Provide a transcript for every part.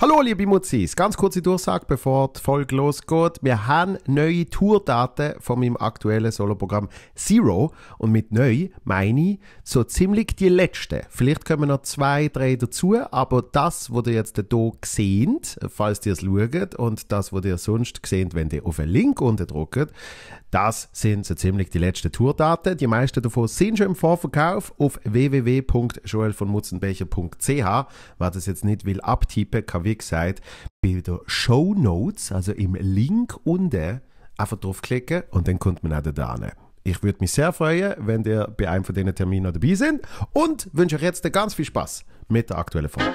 Hallo liebe Mutzis, ganz kurze Durchsage, bevor die Folge losgeht. Wir haben neue Tourdaten von meinem aktuellen Soloprogramm Zero und mit neu meine ich so ziemlich die letzten. Vielleicht kommen noch zwei, drei dazu, aber das, was ihr jetzt hier seht, falls ihr es schaut und das, was ihr sonst seht, wenn ihr auf den Link unten drückt, das sind so ziemlich die letzten Tourdaten. Die meisten davon sind schon im Vorverkauf auf www.joelvonmutzenbecher.ch. Wer das jetzt nicht will abtippen, kann wie gesagt, bei der Show Notes, also im Link unten, einfach draufklicken und dann kommt man auch da hin. Ich würde mich sehr freuen, wenn ihr bei einem von diesen Terminen dabei seid und wünsche euch jetzt ganz viel Spaß mit der aktuellen Folge.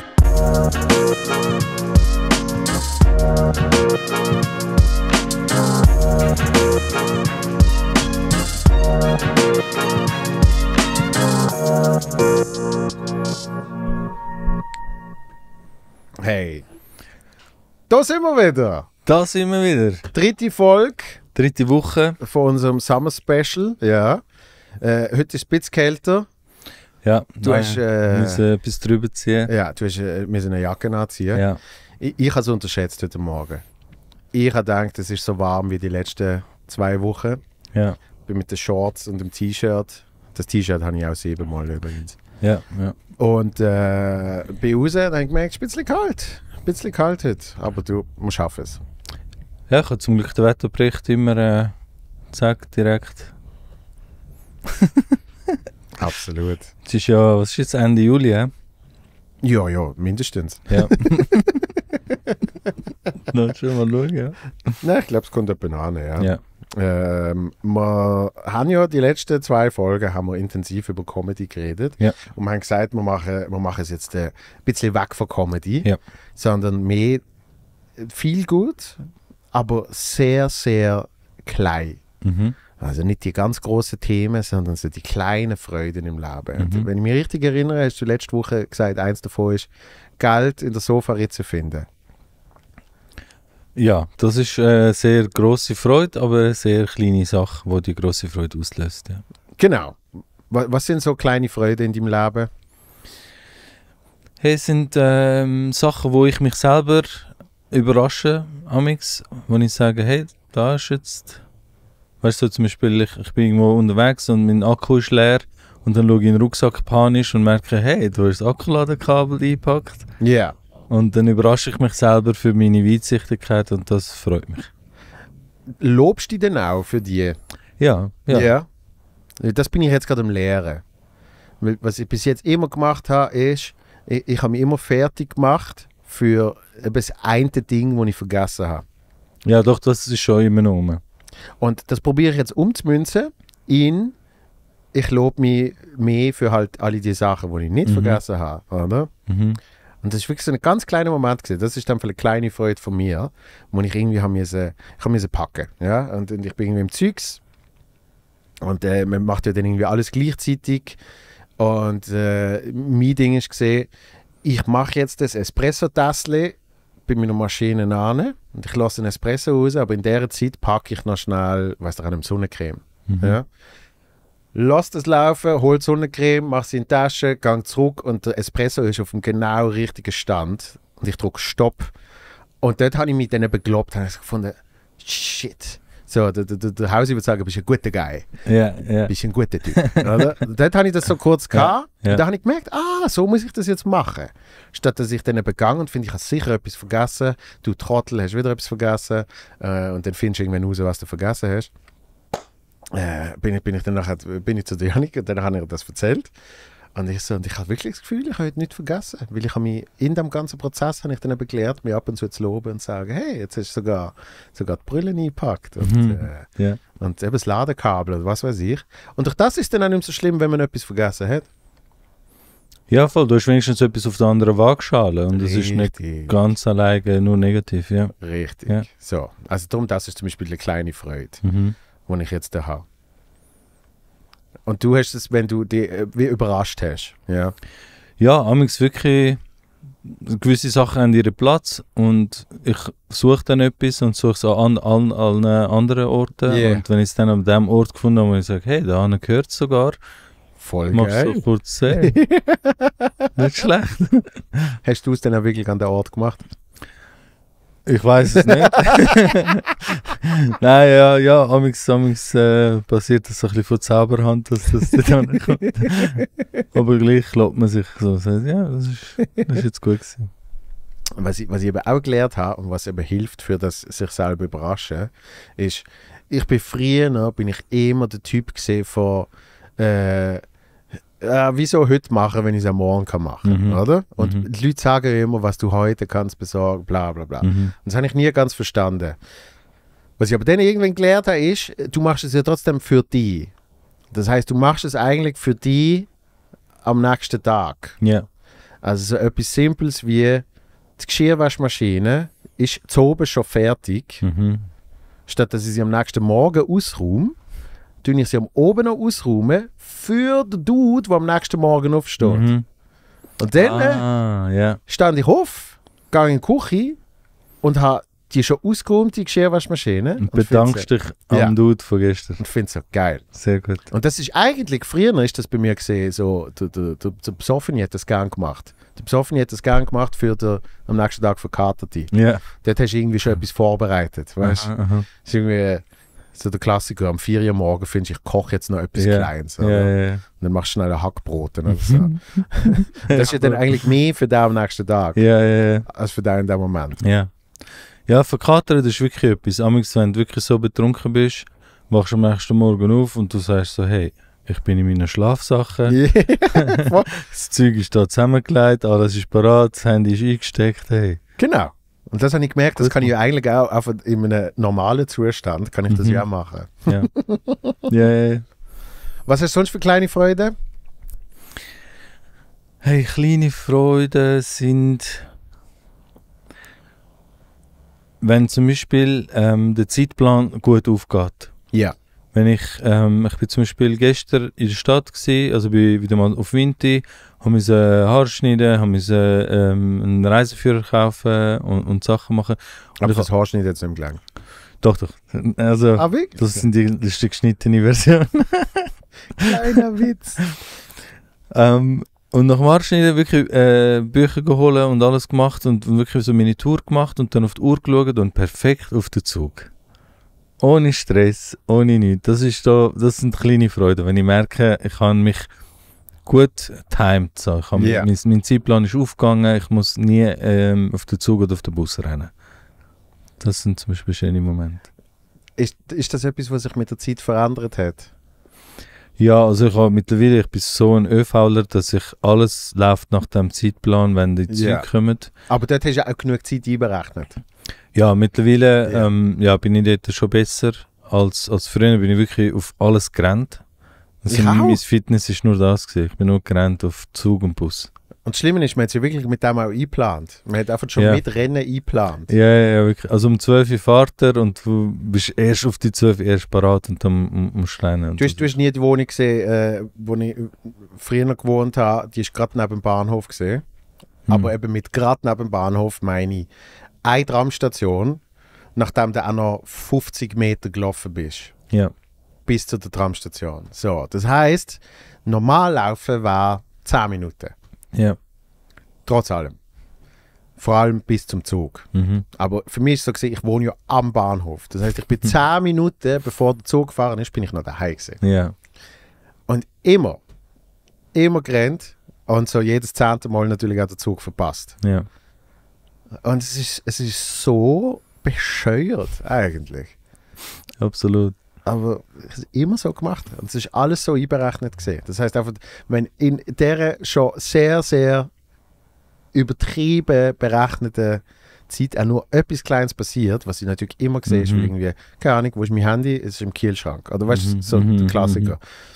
Hey, da sind wir wieder. Da sind wir wieder. Dritte Folge. Dritte Woche. Von unserem Summer Special, ja. Äh, heute ist es ein bisschen kälter. Ja, du nein, hast, äh, müssen etwas drüber ziehen. Ja, du hast äh, müssen eine Jacke anziehen. Ja. Ich, ich habe es unterschätzt heute Morgen. Ich habe gedacht, es ist so warm wie die letzten zwei Wochen. Ja. Bin mit den Shorts und dem T-Shirt. Das T-Shirt habe ich auch siebenmal übrigens. Ja, ja. Und äh, bin raus und habe gemerkt, es ist ein bisschen kalt. Ein bisschen kalt heute, aber du, man schafft es. Ja, ich habe zum Glück den Wetterbericht immer äh, gesagt, direkt. Absolut. Es ist ja, was ist jetzt, Ende Juli, ja? Ja, ja, mindestens. Ja. Na, schon mal schauen, ja. Nein, ich glaube, es kommt eine Banane, ja. ja. Ähm, wir haben ja die letzten zwei Folgen haben wir intensiv über Comedy geredet ja. und wir haben gesagt, wir machen, wir machen es jetzt äh, ein bisschen weg von Comedy, ja. sondern mehr viel äh, gut, aber sehr, sehr klein. Mhm. Also nicht die ganz großen Themen, sondern so die kleinen Freuden im Leben. Mhm. wenn ich mich richtig erinnere, hast du letzte Woche gesagt, eins davon ist, Geld in der Sofaritze finden. Ja, das ist eine äh, sehr große Freude, aber eine sehr kleine Sache, wo die große Freude auslöst. Ja. Genau. Was sind so kleine Freuden in deinem Leben? Hey, es sind ähm, Sachen, wo ich mich selber überrasche, amix, wo ich sage, hey, da ist jetzt, weißt du, zum Beispiel, ich, ich bin irgendwo unterwegs und mein Akku ist leer und dann schaue ich in den Rucksack panisch und merke, hey, du hast das Akkuladenkabel eingepackt. Ja. Yeah. Und dann überrasche ich mich selber für meine Weitsichtigkeit und das freut mich. Lobst du dich denn auch für die? Ja, ja. ja. Das bin ich jetzt gerade am Lehren. Weil was ich bis jetzt immer gemacht habe, ist, ich, ich habe mich immer fertig gemacht für das eine Ding, das ich vergessen habe. Ja, doch, das ist schon immer noch Und das probiere ich jetzt umzumünzen in, ich lobe mich mehr für halt alle die Sachen, die ich nicht mhm. vergessen habe. Oder? Mhm. Und das ist wirklich so ein ganz kleiner Moment gewesen. Das ist dann eine kleine Freude von mir, wo ich irgendwie haben müssen, ich haben müssen packen. Ja? Und, und ich bin irgendwie im Zeugs. Und äh, man macht ja dann irgendwie alles gleichzeitig. Und äh, mein Ding ist gesehen, ich mache jetzt das Espresso-Tassel bei meiner Maschine an und ich lasse den Espresso raus, aber in dieser Zeit packe ich noch schnell, weißt du, eine Sonnencreme. Mhm. Ja? Lass es laufen, holt Sonnencreme, mach sie in die Tasche, gang zurück und der Espresso ist auf dem genau richtigen Stand. Und ich drücke Stopp. Und dort habe ich mich dann beglaubt und gefunden, shit. So, der, der, der Hausi würde sagen, bist ein guter Guy. Ja, ja. Bist ein guter Typ. Oder? dort habe ich das so kurz gehabt. Ja, ja. Und da habe ich gemerkt, ah, so muss ich das jetzt machen. Statt dass ich dann begangen und finde, ich habe sicher etwas vergessen. Du Trottel, hast wieder etwas vergessen. Äh, und dann findest du irgendwann raus, was du vergessen hast äh, bin, ich, bin ich dann nachher, bin ich zu Janik und dann habe ich das erzählt. Und ich, so, und ich habe wirklich das Gefühl, ich habe heute nicht vergessen. Weil ich habe mich in dem ganzen Prozess habe ich dann eben gelernt, mich ab und zu zu loben und zu sagen, hey, jetzt hast du sogar, sogar die Brille eingepackt und, mhm. äh, yeah. und eben das Ladekabel oder was weiß ich. Und durch das ist dann auch nicht so schlimm, wenn man etwas vergessen hat. Ja, voll, du hast wenigstens etwas auf der anderen Waagschale und Richtig. das ist nicht ganz alleine nur negativ, ja. Richtig. Ja. So, also darum, das ist zum Beispiel eine kleine Freude. Mhm den ich jetzt da habe. Und du hast es, wenn du dich äh, wie überrascht hast. Ja, ja amigs wirklich gewisse Sachen haben ihren Platz und ich suche dann etwas und suche es an allen, an, an anderen Orten. Yeah. Und wenn ich es dann an dem Ort gefunden habe, wo ich sage, hey, da gehört es sogar. Voll geil. Magst du es kurz sehen. Nicht schlecht. Hast du es dann auch wirklich an den Ort gemacht? Ich weiß es nicht. Nein, ja, ja, amix, amix äh, passiert das so ein bisschen von Zauberhand, dass das dann kommt. Aber gleich lobt man sich so und sagt, ja, das ist, das ist jetzt gut gewesen. Was ich, was ich eben auch gelernt habe und was eben hilft für das sich selber überraschen, ist, ich bin früher noch, bin ich immer der Typ gesehen von äh, äh, wieso heute machen, wenn ich es am Morgen kann machen, mhm. oder? Und mhm. die Leute sagen immer, was du heute kannst besorgen, bla bla bla. Mhm. Und das habe ich nie ganz verstanden. Was ich aber dann irgendwann gelernt habe, ist, du machst es ja trotzdem für die. Das heißt, du machst es eigentlich für die am nächsten Tag. Ja. Yeah. Also so etwas Simples wie die Geschirrwaschmaschine ist zu oben schon fertig, mhm. statt dass ich sie am nächsten Morgen ausruhe tue ich sie am oben noch ausräumen für den Dude, der am nächsten Morgen aufsteht. Mhm. Und dann ah, yeah. Äh, stand ich auf, gehe in die Küche und habe die schon ausgeräumte Geschirrwaschmaschine. Und, und bedankst dich am ja. Dude von gestern. Und finde es so geil. Sehr gut. Und das ist eigentlich, früher ist das bei mir gesehen, so, der, der, der, der Besoffene hat das gern gemacht. Der Besoffene hat das gern gemacht für den am nächsten Tag verkaterte. Ja. Yeah. Dort hast du irgendwie schon mhm. etwas vorbereitet, weißt du? so der Klassiker, am 4 Uhr morgen findest du, ich koche jetzt noch etwas yeah. Kleines. Oder? Yeah, yeah. Und dann machst du schnell ein Hackbrot. Oder so. Mhm. das ist ja dann eigentlich mehr für den am nächsten Tag, als für den in dem Moment. Ja, ja verkatern ist wirklich etwas. Amix, wenn du wirklich so betrunken bist, wachst du am nächsten Morgen auf und du sagst so, hey, ich bin in meiner Schlafsache. das Zeug ist da zusammengelegt, alles ist parat, das Handy ist eingesteckt, hey. Genau. Und das habe ich gemerkt, das kann ich ja eigentlich auch einfach in einem normalen Zustand, kann ich das mhm. ja auch machen. Ja. ja, ja, Was hast du sonst für kleine Freude? Hey, kleine Freuden sind, wenn zum Beispiel ähm, der Zeitplan gut aufgeht. Ja. Wenn ich, ähm, ich bin zum Beispiel gestern in der Stadt gewesen, also bin wieder mal auf Winti, haben wir äh, Haare schneiden, haben wir äh, ähm, einen Reiseführer kaufen und, und Sachen machen. Und Aber das Haarschneiden schneiden jetzt nicht gelangt. Doch, doch. Also, ah, das sind die, das ist die geschnittene Version. Kleiner Witz. ähm, und nach dem Haarschneiden wirklich äh, Bücher geholt und alles gemacht und wirklich so meine Tour gemacht und dann auf die Uhr geschaut und perfekt auf den Zug ohne Stress, ohne nichts. Das, ist da, das sind kleine Freuden, wenn ich merke, ich habe mich gut timed. So. Ich habe yeah. mein, mein Zeitplan ist aufgegangen, ich muss nie ähm, auf den Zug oder auf den Bus rennen. Das sind zum Beispiel schöne Momente. Ist, ist das etwas, was sich mit der Zeit verändert hat? Ja, also ich habe mittlerweile, ich bin so ein ÖVler, dass ich alles läuft nach dem Zeitplan, wenn die Züge yeah. kommen. Aber dort hast du auch genug Zeit einberechnet. Ja, mittlerweile ja. Ähm, ja, bin ich dort schon besser als, als früher. Bin ich wirklich auf alles gerannt. Also ich mein, mein Fitness ist nur das. Gewesen. Ich bin nur gerannt auf Zug und Bus. Und das Schlimme ist, man hat sich wirklich mit dem auch eingeplant. Man hat einfach schon ja. mit Rennen eingeplant. Ja, ja, wirklich. Also um 12 Uhr fahrt er und du bist erst auf die 12 Uhr erst parat und dann um, musst um du hast, du hast nie die Wohnung gesehen, äh, wo ich früher noch gewohnt habe, die ist gerade neben dem Bahnhof gesehen. Hm. Aber eben mit gerade neben dem Bahnhof meine ich, eine Tramstation, nachdem du auch noch 50 Meter gelaufen bist. Ja. Bis zu der Tramstation. So, das heißt, normal laufen war 10 Minuten. Ja. Trotz allem. Vor allem bis zum Zug. Mhm. Aber für mich ist es so, gewesen, ich wohne ja am Bahnhof. Das heißt, ich bin 10 Minuten bevor der Zug gefahren ist, bin ich noch daheim gewesen. Ja. Und immer, immer gerannt und so jedes zehnte Mal natürlich auch der Zug verpasst. Ja. Und es ist, es ist so bescheuert eigentlich. Absolut. Aber es immer so gemacht. Und es ist alles so einberechnet gesehen. Das heißt einfach, wenn in der schon sehr, sehr übertrieben berechneten Zeit auch nur etwas Kleines passiert, was ich natürlich immer sehe, mhm. ist irgendwie, keine Ahnung, wo ist mein Handy? Es ist im Kielschrank. Oder weißt du, mhm. so mhm. der Klassiker. Mhm.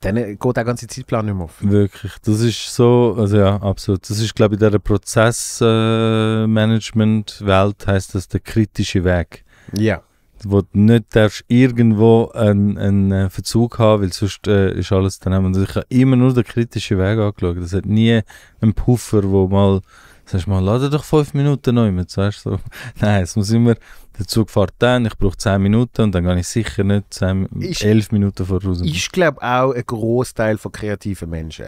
Dann äh, geht der ganze Zeitplan nicht mehr auf. Wirklich, das ist so, also ja, absolut. Das ist, glaube ich, in dieser Prozessmanagement-Welt äh, heißt das der kritische Weg. Ja. Wo du nicht darfst irgendwo einen, einen äh, Verzug haben, weil sonst äh, ist alles daneben. Und also ich habe immer nur den kritischen Weg angeschaut. Das hat nie einen Puffer, wo mal sagst du mal, lade doch fünf Minuten neu, weißt so. Nein, es muss immer, der Zug fährt dann, ich brauche zehn Minuten und dann gehe ich sicher nicht 10, ist, 11 Minuten voraus. Ist, glaube ich, auch ein Großteil von kreativen Menschen.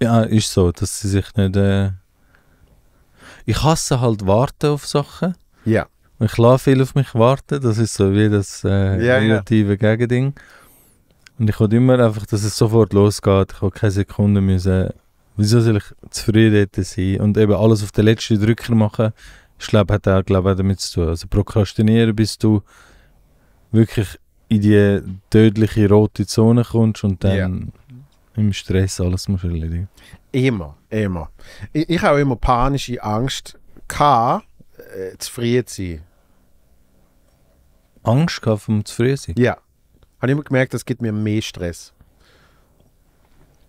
Ja, ist so, dass sie sich nicht. Äh ich hasse halt Warten auf Sachen. Ja. Ich lasse viel auf mich warten, das ist so wie das äh, ja, ja. Gegending. Und ich wollte immer einfach, dass es sofort losgeht. Ich wollte keine Sekunde müssen Wieso soll ich zufrieden sein und eben alles auf den letzten Drücker machen? Ich glaube, hat auch, glaube auch damit zu tun. Also prokrastinieren, bis du wirklich in die tödliche rote Zone kommst und dann yeah. im Stress alles musst erledigen. Immer, immer. Ich, ich habe immer panische Angst, kann, äh, zufrieden sein. Angst gehabt vom zufrieden zu sein? Ja. Habe immer gemerkt, das gibt mir mehr Stress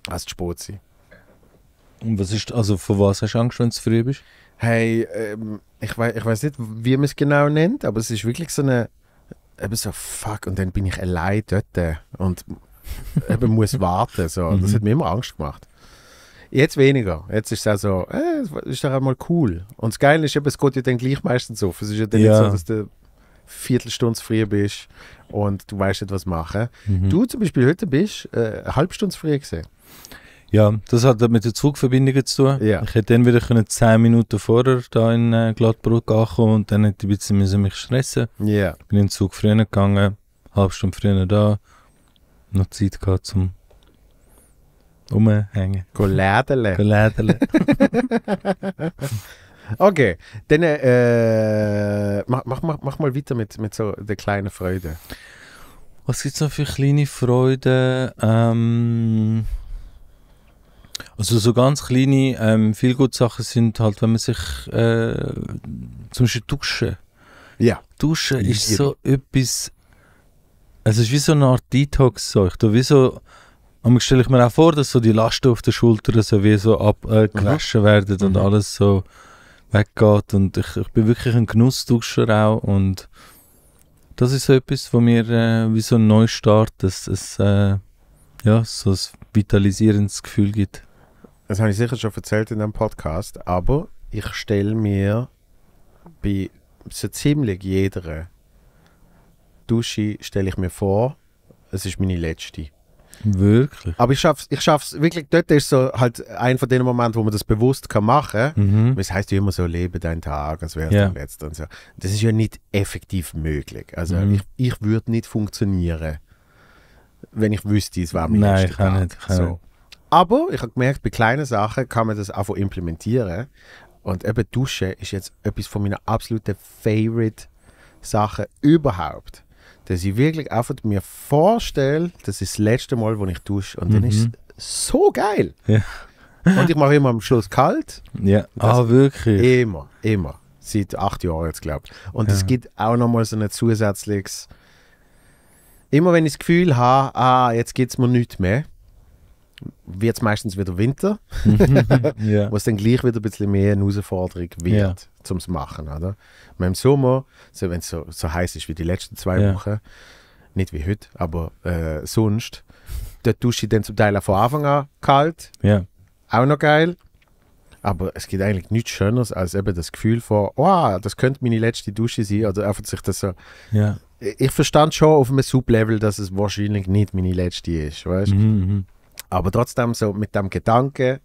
als zu spät sein. Und was ist, also von was hast du Angst, wenn du zu früh bist? Hey, ähm, ich, we ich weiß nicht, wie man es genau nennt, aber es ist wirklich so eine, eben so, fuck, und dann bin ich allein dort und eben muss warten, so. Das mhm. hat mir immer Angst gemacht. Jetzt weniger. Jetzt ist es auch so, äh, ist doch einmal cool. Und das Geile ist eben, es geht ja dann gleich meistens auf. Es ist ja dann ja. nicht so, dass du eine Viertelstunde früher bist und du weißt nicht, was machen. Mhm. Du zum Beispiel heute bist äh, eine halbe Stunde früher gesehen. Ja, das hat mit der Zugverbindung zu tun. Ja. Ich hätte dann wieder können 10 Minuten vorher da in äh, Gladbruck ankommen und dann hätte ich ein bisschen mich stressen Ja. Bin in den Zug früher gegangen, halb Stunde früher da, noch Zeit gehabt zum Umhängen. Lädele. Lädele. okay, dann äh, mach, mach, mach mal weiter mit, mit so der kleinen Freude. Was gibt es noch für kleine Freuden? Ähm, also so ganz kleine ähm, viel Sachen sind halt, wenn man sich äh, zum Beispiel duschen. Ja. Duschen ich ist so etwas. Also es ist wie so eine Art Detox. So. Ich tue wie so, manchmal stelle ich mir auch vor, dass so die Lasten auf den Schultern so wie so abgewaschen äh, werden und mhm. alles so weggeht. Und ich, ich bin wirklich ein Genussduscher auch. Und das ist so etwas, was mir äh, wie so ein Neustart, dass es äh, ja, so ein vitalisierendes Gefühl gibt das habe ich sicher schon erzählt in einem Podcast, aber ich stelle mir bei so ziemlich jeder Dusche stelle ich mir vor, es ist meine letzte. Wirklich? Aber ich schaff's, ich schaff's wirklich, dort ist so halt ein von den Momenten, wo man das bewusst kann machen kann. Mhm. Es heißt ja immer so, lebe deinen Tag, als wäre es yeah. der letzte und so. Das ist ja nicht effektiv möglich. Also mhm. ich, ich würde nicht funktionieren, wenn ich wüsste, es war mein Nein, letzter Tag. Nein, ich kann nicht. Kann so. Aber ich habe gemerkt, bei kleinen Sachen kann man das einfach implementieren. Und eben Duschen ist jetzt etwas von meiner absoluten Favorite Sachen überhaupt. Dass ich wirklich einfach mir vorstelle, das ist das letzte Mal, wo ich dusche. Und mhm. dann ist mhm. es so geil. Ja. Und ich mache immer am Schluss kalt. Ja, ah, wirklich? Immer, immer. Seit acht Jahren jetzt, glaube ich. Und es ja. gibt auch nochmal so ein zusätzliches. Immer wenn ich das Gefühl habe, ah, jetzt geht es mir nicht mehr, wird es meistens wieder Winter, yeah. wo es dann gleich wieder ein bisschen mehr eine Herausforderung wird, yeah. zu Machen. Oder? Im Sommer, so, wenn es so, so heiß ist wie die letzten zwei yeah. Wochen, nicht wie heute, aber äh, sonst, da dusche ich dann zum Teil auch von Anfang an kalt. Yeah. Auch noch geil. Aber es gibt eigentlich nichts Schöneres als eben das Gefühl von, oh, das könnte meine letzte Dusche sein. Oder einfach sich das so. Ich verstand schon auf einem Sub-Level, dass es wahrscheinlich nicht meine letzte ist. Weißt? Mm -hmm. Aber trotzdem so mit dem Gedanken,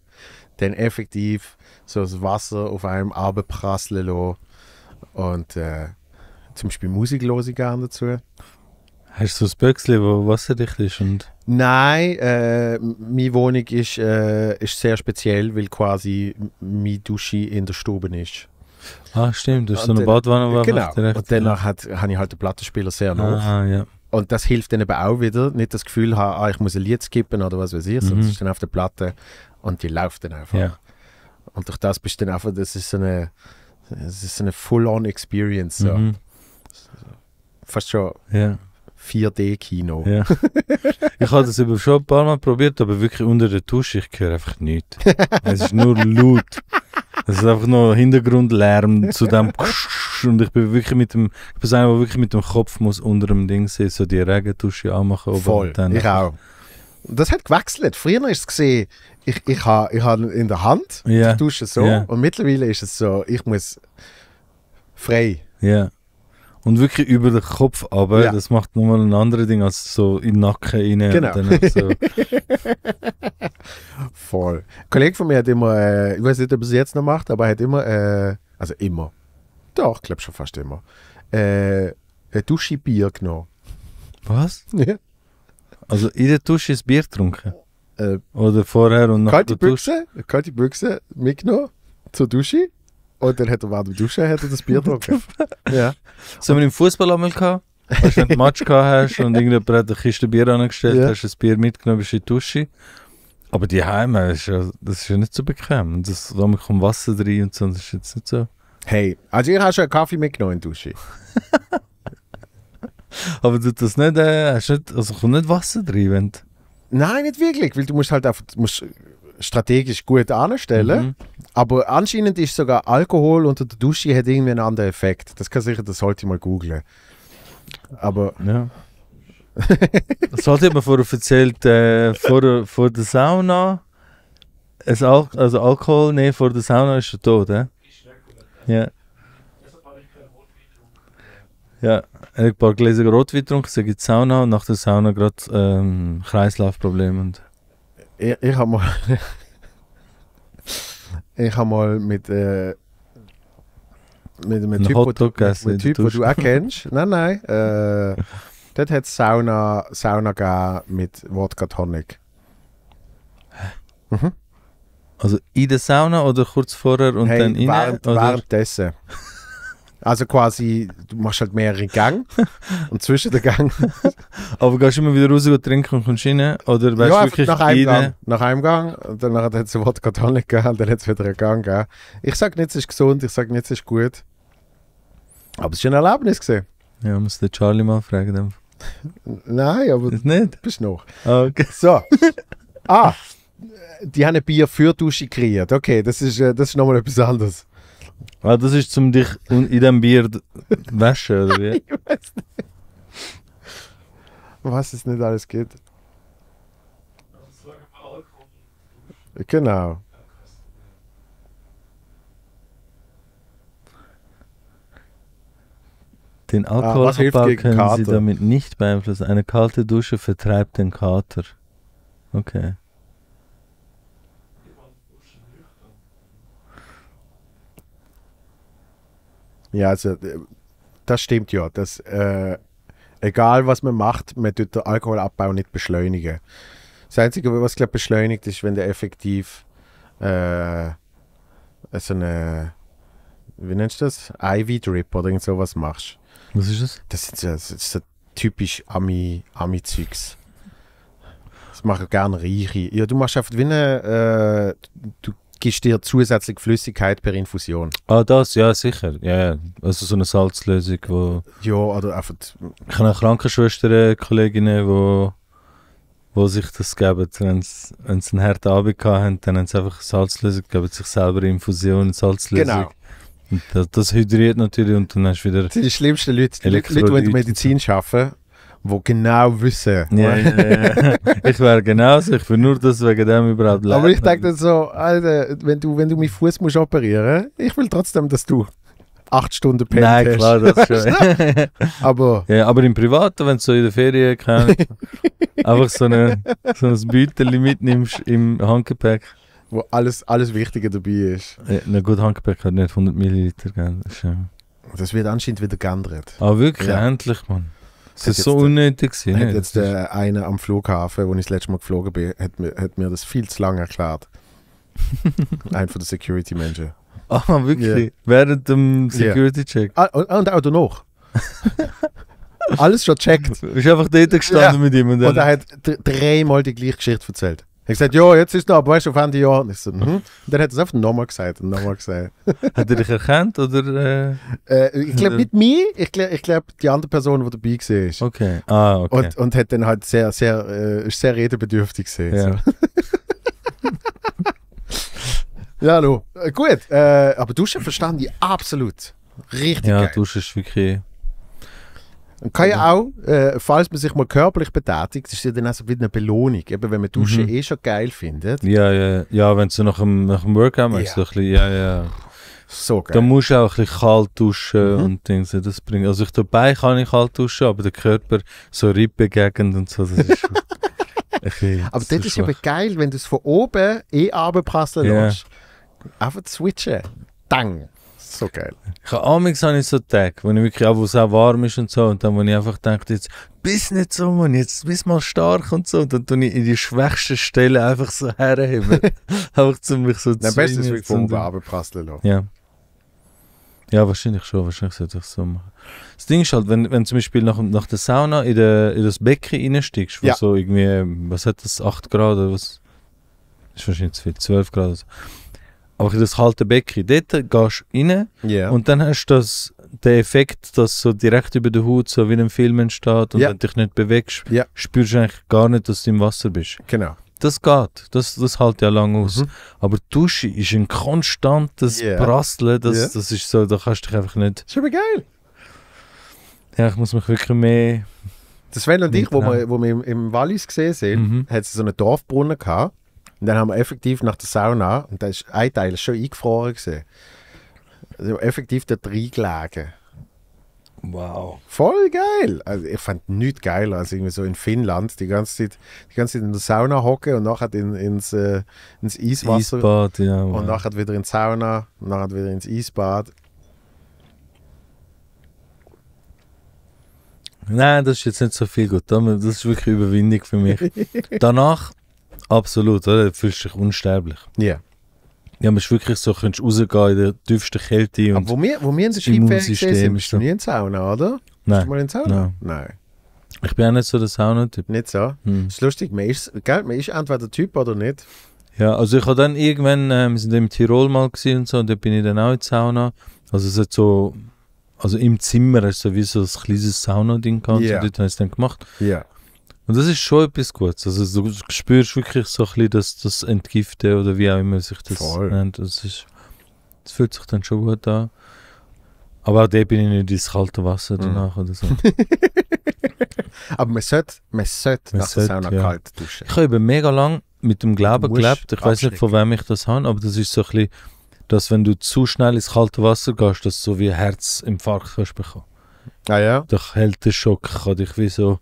dann effektiv so das Wasser auf einem abprasseln lassen und äh, zum Beispiel Musik hören gerne dazu. Hast du so ein Büchschen, wo wasserdicht ist? Und Nein, äh, meine Wohnung ist, äh, ist sehr speziell, weil quasi meine Dusche in der Stube ist. Ah, stimmt, das ist so eine Badwanne. Genau, und danach habe ich halt den Plattenspieler sehr nah. Ah, ja. Und das hilft dann eben auch wieder, nicht das Gefühl haben, ah, ich muss ein Lied skippen oder was weiß ich, sondern mhm. es ist dann auf der Platte und die läuft dann einfach. Ja. Und durch das bist du dann einfach, das ist so eine, das ist so eine Full-on-Experience. So. Mhm. Fast schon ja. 4D-Kino. Ja. ich habe das schon ein paar Mal probiert, aber wirklich unter der Dusche, ich höre einfach nichts. es ist nur laut. Es ist einfach nur Hintergrundlärm zu dem und ich bin wirklich mit dem, ich bin einer, der wirklich mit dem Kopf muss unter dem Ding sitzen, so die Regentusche anmachen. Voll, dann ich auch. Das hat gewechselt. Früher ist es gesehen, ich, ich habe ich ha in der Hand yeah. die Dusche so yeah. und mittlerweile ist es so, ich muss frei. Yeah. Und wirklich über den Kopf aber ja. das macht nochmal ein anderes Ding als so in den Nacken rein. Genau. So. Voll. Ein Kollege von mir hat immer, äh, ich weiß nicht, ob er es jetzt noch macht, aber er hat immer, äh, also immer, doch, ich glaube schon fast immer, äh, eine Dusche Bier genommen. Was? Ja. Also in der Dusche ist Bier getrunken? Äh, Oder vorher und nach kalte Büchse, Dusche? Kalte Büchse mitgenommen zur Dusche und dann hat er während dem Duschen hat er das Bier getrunken. ja. Das haben wir im Fußball einmal gehabt. Weißt, du einen Match gehabt hast und irgendjemand hat eine Kiste Bier angestellt, ja. hast du das Bier mitgenommen, bist in die Dusche. Aber die Heime, ist ja, das ist ja nicht so bequem. da kommt Wasser rein und so, das ist jetzt nicht so. Hey, also ich habe schon einen Kaffee mitgenommen in die Dusche. Aber du das nicht, äh, hast nicht, also kommt nicht Wasser rein, wenn Nein, nicht wirklich, weil du musst halt einfach, musst, strategisch gut anstellen. Mhm. Aber anscheinend ist sogar Alkohol unter der Dusche hat irgendwie einen anderen Effekt. Das kann sicher, das sollte ich mal googeln. Aber. Ja. das hat man vorher erzählt, äh, vor, vor der Sauna. Es Al also Alkohol, nee, vor der Sauna ist er tot, eh? Ja. Ja, ein paar Gläser Rotwein getrunken, sie geht Sauna und nach der Sauna gerade ähm, Kreislaufprobleme und ich, ich habe mal. ich habe mal mit. Äh, mit einem Typ, den du, auch kennst. Nein, nein. Äh, dort hat es Sauna, Sauna gegeben mit Wodka Tonic. Mhm. Also in der Sauna oder kurz vorher und hey, dann in? Während, währenddessen. Also quasi, du machst halt mehrere Gänge und zwischen den Gängen. Aber gehst du immer wieder raus und trinken und kommst rein? Oder weißt ja, du wirklich nach einem Gang. Nach einem Gang. Und dann hat es einen Wodka Tonic gegeben und dann hat es wieder einen Gang gegeben. Ich sage nicht, es ist gesund, ich sage nicht, es ist gut. Aber es war ein Erlebnis. Gewesen. Ja, muss den Charlie mal fragen. Dann. Nein, aber das nicht. bist noch. Ah, okay. So. Ah, die haben ein Bier für Dusche kreiert. Okay, das ist, äh, das ist nochmal etwas anderes. Ah, das ist zum dich in diesem Bier waschen, oder wie? ich weiß nicht. Was es nicht alles gibt. Genau. Den ah, Alkoholverbrauch ah, können Sie damit nicht beeinflussen. Eine kalte Dusche vertreibt den Kater. Okay. Ja, also äh, das stimmt ja. Dass, äh, egal was man macht, man tut den Alkoholabbau nicht beschleunigen. Das Einzige, was glaube beschleunigt, ist, wenn der effektiv äh, so eine, wie nennst du das? IV-Drip oder irgend sowas machst. Was ist das? Das ist, das ist so typisch Ami-Zeugs. ami zeugs das machen gerne Reiche. Ja, du machst einfach wie eine, äh, du gibst dir zusätzlich Flüssigkeit per Infusion. Ah, das, ja, sicher. Ja, also so eine Salzlösung, wo... Ja, oder einfach... Ich habe eine Krankenschwester, äh, Kolleginnen, äh, wo, wo sich das geben. Wenn sie einen harten Abend hatten, dann haben sie einfach eine Salzlösung, geben sich selber Infusion, Salzlösung. Genau. Das, das, hydriert natürlich und dann hast du wieder. Das sind die schlimmsten Leute, die Leute, die in der Medizin arbeiten die genau wissen. Ja, ja, ich wäre genauso, ich würde nur das wegen dem überhaupt leiden. Aber ich denke dann so, Alter, wenn du, wenn du meinen Fuß musst operieren ich will trotzdem, dass du acht Stunden pennt Nein, hast. klar, das schon. aber, ja, aber im Privaten, wenn du so in der Ferien kommst, einfach so, eine, so ein Beutel mitnimmst im Handgepäck. Wo alles, alles Wichtige dabei ist. Ja, na gut, Handgepäck hat nicht 100 Milliliter, Das, ja. das wird anscheinend wieder geändert. Ah, wirklich? Ja. Endlich, Mann. Das ist so unnötig. Gewesen, hat jetzt der eine am Flughafen, wo ich das letzte Mal geflogen bin, hat mir, hat mir das viel zu lange erklärt. Ein der Security-Menschen. Ah, oh, wirklich? Yeah. Während dem Security-Check? Yeah. Ah, und auch danach. Alles schon checkt. Ist einfach dort gestanden ja. mit ihm. Und, und er hat dreimal die gleiche Geschichte erzählt. Ich hat gesagt, ja, jetzt ist noch, aber weißt du, auf Ende ja. Und so, mhm. Dann hat er es einfach nochmal gesagt und nochmal gesagt. hat er dich erkannt oder? Äh, äh, ich glaube nicht mich, ich glaube ich glaub, die andere Person, die dabei war. Okay, ah, okay. Und, und hat dann halt sehr, sehr, äh, ist sehr redebedürftig gesehen. Ja. So. ja, hallo. Äh, gut, äh, aber Duschen verstand ich absolut. Richtig ja, geil. Ja, Duschen ist wirklich und kann ja genau. auch, äh, falls man sich mal körperlich betätigt, ist ja dann auch so wieder eine Belohnung, eben wenn man mhm. Duschen mhm. eh schon geil findet. Ja, ja, ja, wenn du nach dem, nach dem Workout machst, ja. bisschen, ja, ja. So geil. Da musst du auch ein bisschen kalt duschen mhm. und Dinge, das bringt, also ich dabei kann ich kalt duschen, aber der Körper, so Rippengegend und so, das ist okay, Aber das, ist schwach. geil, wenn du es von oben eh runterprasseln yeah. lässt. Einfach switchen. Dang. So geil. Ich habe amigs habe ich so Tage, wo ich wirklich auch, es auch warm ist und so, und dann, wo ich einfach denke, jetzt bist nicht so, Mann, jetzt bist mal stark und so, und dann tue ich in die schwächsten Stellen einfach so herheben. einfach zum mich so zu. Am besten ist wirklich vom Abendprasseln lassen. Ja. Ja, wahrscheinlich schon, wahrscheinlich sollte ich so machen. Das Ding ist halt, wenn, wenn zum Beispiel nach, nach der Sauna in, der, in das Becken reinsteigst, wo ja. so irgendwie, ähm, was hat das, 8 Grad oder was? Ist wahrscheinlich zu viel, 12 Grad oder so. Aber das halte Becken, dort gehst du rein yeah. und dann hast du das, den Effekt, dass so direkt über der Haut so wie ein Film entsteht und yeah. wenn du dich nicht bewegst, yeah. spürst du eigentlich gar nicht, dass du im Wasser bist. Genau. Das geht, das, das hält ja lange aus. Mhm. Aber Dusche ist ein konstantes yeah. Prasseln, das, das ist so, da kannst du dich einfach nicht... Das ist aber geil! Ja, ich muss mich wirklich mehr... Das Sven und ich, wo wir, wo wir im, Wallis gesehen sind, mhm. hat so einen Dorfbrunnen gehabt und dann haben wir effektiv nach der Sauna, und da ist ein Teil schon eingefroren, gewesen, also effektiv dort reingelegen. Wow. Voll geil. Also ich fand nichts geiler als irgendwie so in Finnland die ganze Zeit, die ganze Zeit in der Sauna hocken und nachher in, ins, äh, ins Eiswasser. Eisbad, ja, wow. Und nachher wieder in die Sauna und nachher wieder ins Eisbad. Nein, das ist jetzt nicht so viel gut. Das ist wirklich Überwindung für mich. Danach Absolut, oder? Du fühlst dich unsterblich. Ja. Yeah. Ja, man ist wirklich so, könntest rausgehen in der tiefsten Kälte. Und Aber wo wir, wo wir in der Skiferien sind, bist du nie in der Sauna, oder? Nein. Bist du mal in der Sauna? Nein. Nein. Ich bin auch nicht so der Sauna-Typ. Nicht so? Hm. Das ist lustig, man ist, gell, man ist entweder Typ oder nicht. Ja, also ich habe dann irgendwann, äh, wir sind im Tirol mal gesehen und so, und da bin ich dann auch in der Sauna. Also es hat so, also im Zimmer ist du so wie so ein kleines Sauna-Ding gehabt, yeah. und dort habe ich es dann gemacht. Yeah. Und das ist schon etwas Gutes. Also du spürst wirklich so ein bisschen dass das Entgiften oder wie auch immer sich das Voll. nennt. Das, ist, das fühlt sich dann schon gut an. Aber auch da bin ich nicht ins kalte Wasser mhm. danach mhm. oder so. Aber man sollte, man sollte man nach sollte, der Sauna ja. kalt duschen. Ich habe eben mega lange mit dem Glauben gelebt. Ich weiß nicht, von wem ich das habe, aber das ist so ein bisschen, dass wenn du zu schnell ins kalte Wasser gehst, dass du so wie ein Herzinfarkt kannst bekommen. Ah ja? Durch Kälteschock kann dich wie so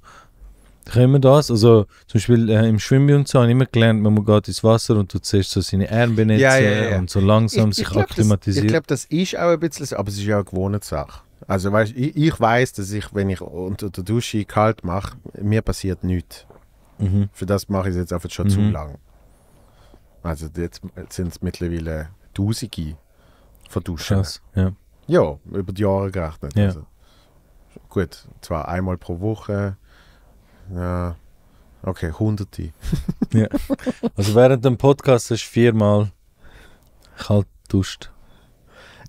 können das? Also zum Beispiel äh, im Schwimmen und so habe ich immer gelernt, man geht ins Wasser und du ziehst so seine Arme ja, ja, ja, und so langsam ich, sich ich glaub, akklimatisiert. ich glaube, das ist auch ein bisschen aber es ist ja eine Sache. Also weißt, ich, ich weiß, dass ich, wenn ich unter der Dusche kalt mache, mir passiert nichts. Mhm. Für das mache ich es jetzt einfach schon mhm. zu lang. Also jetzt sind es mittlerweile Tausende von Duschen. Krass, ja. ja, über die Jahre gerechnet. Ja. Also, gut, zwar einmal pro Woche ja. Okay, hunderte. ja. Also während dem Podcast ist viermal kalt duscht.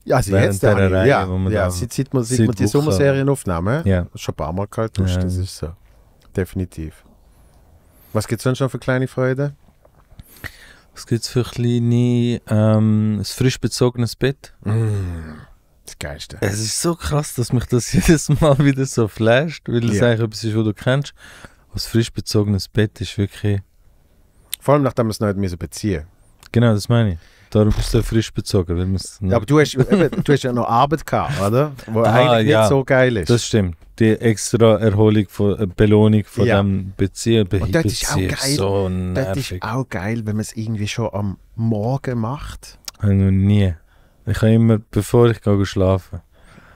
Ja, also jetzt der Reihe, ja, ja seit, seit man, seit man die Sommerserienaufnahme. ja. schon ein paar Mal kalt duscht, ja. das ist so. Definitiv. Was gibt es sonst noch für kleine Freude? Was gibt es für kleine, ähm, ein frisch bezogenes Bett. Mm. Das Geilste. Es ist so krass, dass mich das jedes Mal wieder so flasht, weil es ja. eigentlich etwas ist, was du kennst. Als frisch bezogenes Bett ist wirklich. Vor allem, nachdem wir es noch nicht beziehen Genau, das meine ich. Darum bist du frisch bezogen. Weil ja, aber du hast, du hast ja noch Arbeit gehabt, oder? Wo ah, eigentlich ja. nicht so geil ist. Das stimmt. Die extra Erholung, von, äh, Belohnung von ja. dem Beziehen. Be Und das Beziehen ist auch geil. So nervig. das ist auch geil, wenn man es irgendwie schon am Morgen macht. noch nie. Ich kann immer, bevor ich gehe schlafen.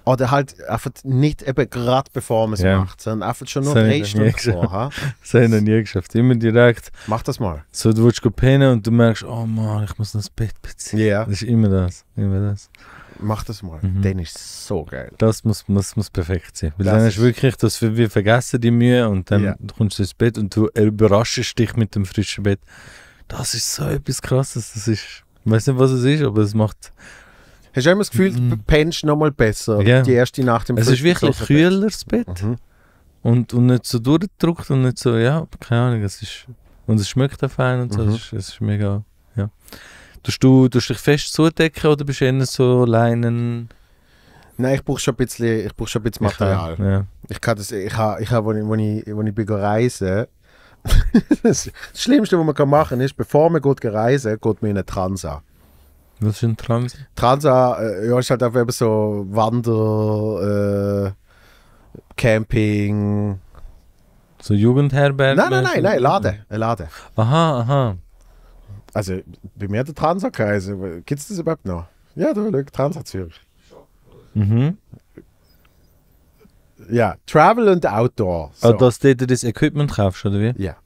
Oder halt einfach nicht eben gerade bevor man es Ja. macht, sondern einfach schon nur Das hab ich drei noch Stunden gesagt. vorher. Das habe ich noch nie geschafft. Immer direkt. Mach das mal. So, du willst pennen und du merkst, oh Mann, ich muss noch das Bett beziehen. Ja, Das ist immer das. Immer das. mach das mal. Mhm. Den ist so geil. Das muss, muss, muss perfekt sein. Weil Das dann ist wirklich, dass wir, wir vergessen die Mühe und dann Ja. kommst du ins Bett und du überraschst dich mit dem frischen Bett. Das ist so etwas Krasses. Das ist, ich weiß nicht, was es ist, aber es macht Hast du immer das Gefühl, mhm. du pennst nochmal besser, ja. die erste Nacht im Bett? Es ist wirklich kühler, das Bett. Mhm. Und, und nicht so durchgedruckt und nicht so, ja, keine Ahnung, es ist... Und es schmeckt auch fein und so, mhm. es, ist, es ist mega, ja. Tust du tust dich fest zudecken oder bist du eher so Leinen... Nein, ich brauche schon ein bisschen, schon ein bisschen Material. Ich ja. ich kann das, ich habe, ich habe, wo ich, wo ich, wo ich bin reisen, das Schlimmste, was man machen kann, ist, bevor man geht reisen, geht man in eine Trans an. Was ist Trans? Transa, äh, ja, ist halt einfach so Wander, äh, Camping. So Jugendherberge? Nein, nein, nein, nein, Lade. Äh, Lade. Aha, aha. Also, bei mir der Transa-Kreise, also, gibt es das überhaupt noch? Ja, du, liegt Transa Zürich. Mhm. Ja, Travel and Outdoor. So. Ah, dass du dir das Equipment kaufst, oder wie? Ja.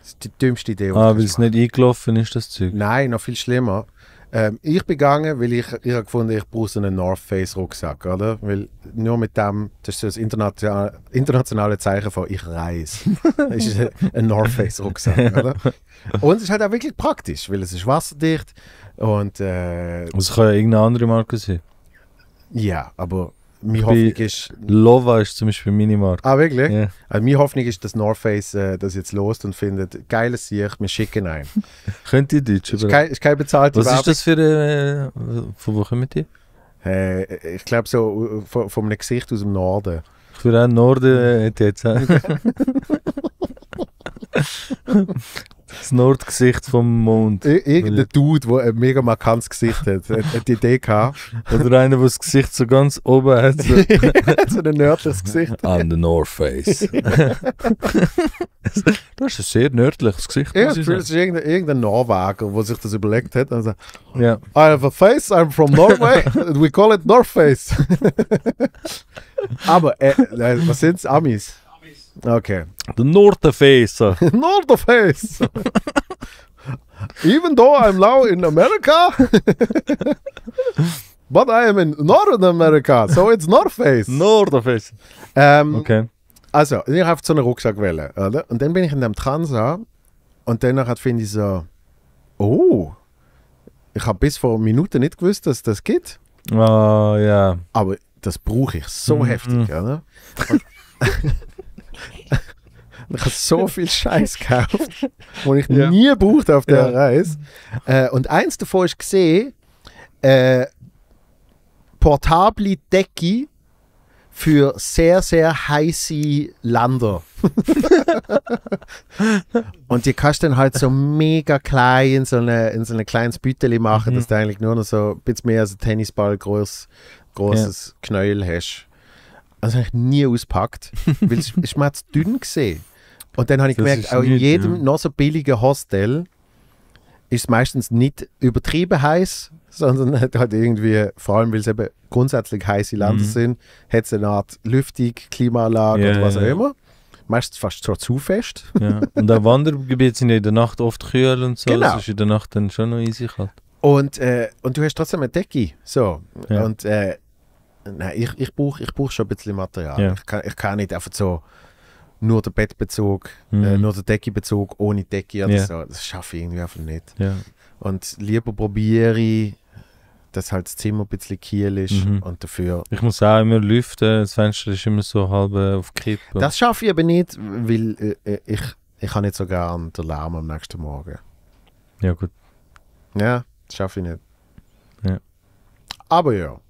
Das ist die dümmste Idee. Ah, weil es nicht eingelaufen ist, das Zeug. Nein, noch viel schlimmer. Ähm, ich bin gegangen, weil ich, ich habe gefunden, ich brauche einen North Face Rucksack, oder? Weil nur mit dem, das ist das internationale, internationale Zeichen von ich reise. das ist ein North Face Rucksack, oder? Und es ist halt auch wirklich praktisch, weil es ist wasserdicht und... Äh, das kann ja irgendeine andere Marke sein. Ja, aber meine Hoffnung ist. Lova ist zum Beispiel meine Ah, wirklich? Yeah. Also meine Hoffnung ist, dass North Face äh, das jetzt lost und findet, geiles Sieg, wir schicken ein. Könnt ihr Deutsch? Ist kein, ist kein bezahlter Was Werbung. ist das für eine. Äh, von wo kommen die? Äh, ich glaube, so äh, von, von einem Gesicht aus dem Norden. Ich würde auch Norden äh, jetzt. sagen. Das Nordgesicht vom Mond. irgendein Dude, der ein mega markantes Gesicht hat, hat, die Idee gehabt. Oder einer, der das Gesicht so ganz oben hat. So, ein nördliches Gesicht. An the North Face. das ist ein sehr nördliches Gesicht. Ja, das ist irgendein, irgendein Norweger, der sich das überlegt hat. Also, yeah. I have a face, I'm from Norway, we call it North Face. Aber äh, äh was sind es, Amis? Okay. The North Face. North Face. Even though I'm now in America, but I am in Northern America, so it's North Face. North Face. Ähm, okay. Also, ich habe so eine Rucksackwelle, oder? Und dann bin ich in dem Transa und danach finde ich so, oh, ich habe bis vor Minuten nicht gewusst, dass das geht. Oh, ja. Yeah. Aber das brauche ich so mm -hmm. heftig, mhm. oder? Und und ich habe so viel Scheiß gekauft, den ich ja. nie brauchte auf der ja. Reise. Äh, und eins davon ist gesehen, äh, portable Decke für sehr, sehr heiße Länder. und die kannst du dann halt so mega klein in so, eine, in so ein kleines Büteli machen, mhm. dass du eigentlich nur noch so ein bisschen mehr als ein Tennisball groß, großes ja. Knäuel hast. Also habe ich nie auspackt, weil es, es mir zu dünn gesehen. Und dann habe ich das gemerkt, auch in nicht, jedem ja. noch so billigen Hostel ist es meistens nicht übertrieben heiß, sondern hat halt irgendwie, vor allem weil es eben grundsätzlich heiße Länder mhm. sind, hat es eine Art Lüftung, Klimaanlage yeah, und was auch yeah. immer. Meistens fast schon zu fest. Ja. Und auch Wandergebiete sind ja in der Nacht oft kühl und so, genau. das ist in der Nacht dann schon noch easy kalt. Und, äh, und du hast trotzdem eine Decke. So. Ja. Und äh, nein, ich, ich brauche ich brauch schon ein bisschen Material. Ja. Ich, kann, ich kann nicht einfach so nur der Bettbezug, äh, mhm. äh, nur der Deckenbezug, ohne Decke oder yeah. so. Das schaffe ich irgendwie einfach nicht. Yeah. Und lieber probiere ich, dass halt das Zimmer ein bisschen kiel ist mhm. und dafür. Ich muss auch immer lüften, das Fenster ist immer so halb äh, auf Kipp. Das schaffe ich eben nicht, weil äh, äh ich, ich kann nicht so gern den Lärm am nächsten Morgen. Ja, gut. Ja, das schaffe ich nicht. Ja. Aber ja,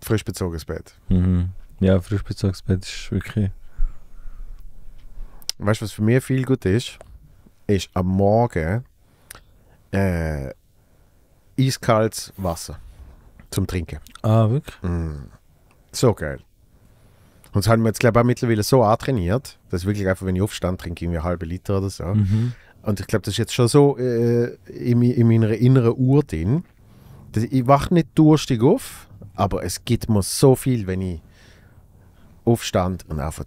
frisch bezogenes Bett. Mhm. Ja, frisch bezogenes Bett ist wirklich weißt du, was für mich viel gut ist? Ist am Morgen äh, eiskaltes Wasser zum Trinken. Ah, wirklich? Mm. So geil. Und das haben wir jetzt, glaube ich, auch mittlerweile so antrainiert, dass wirklich einfach, wenn ich aufstand, trinke ich irgendwie halbe Liter oder so. Mhm. Und ich glaube, das ist jetzt schon so äh, in, in, meiner inneren Uhr drin. Dass ich wache nicht durstig auf, aber es gibt mir so viel, wenn ich aufstand und einfach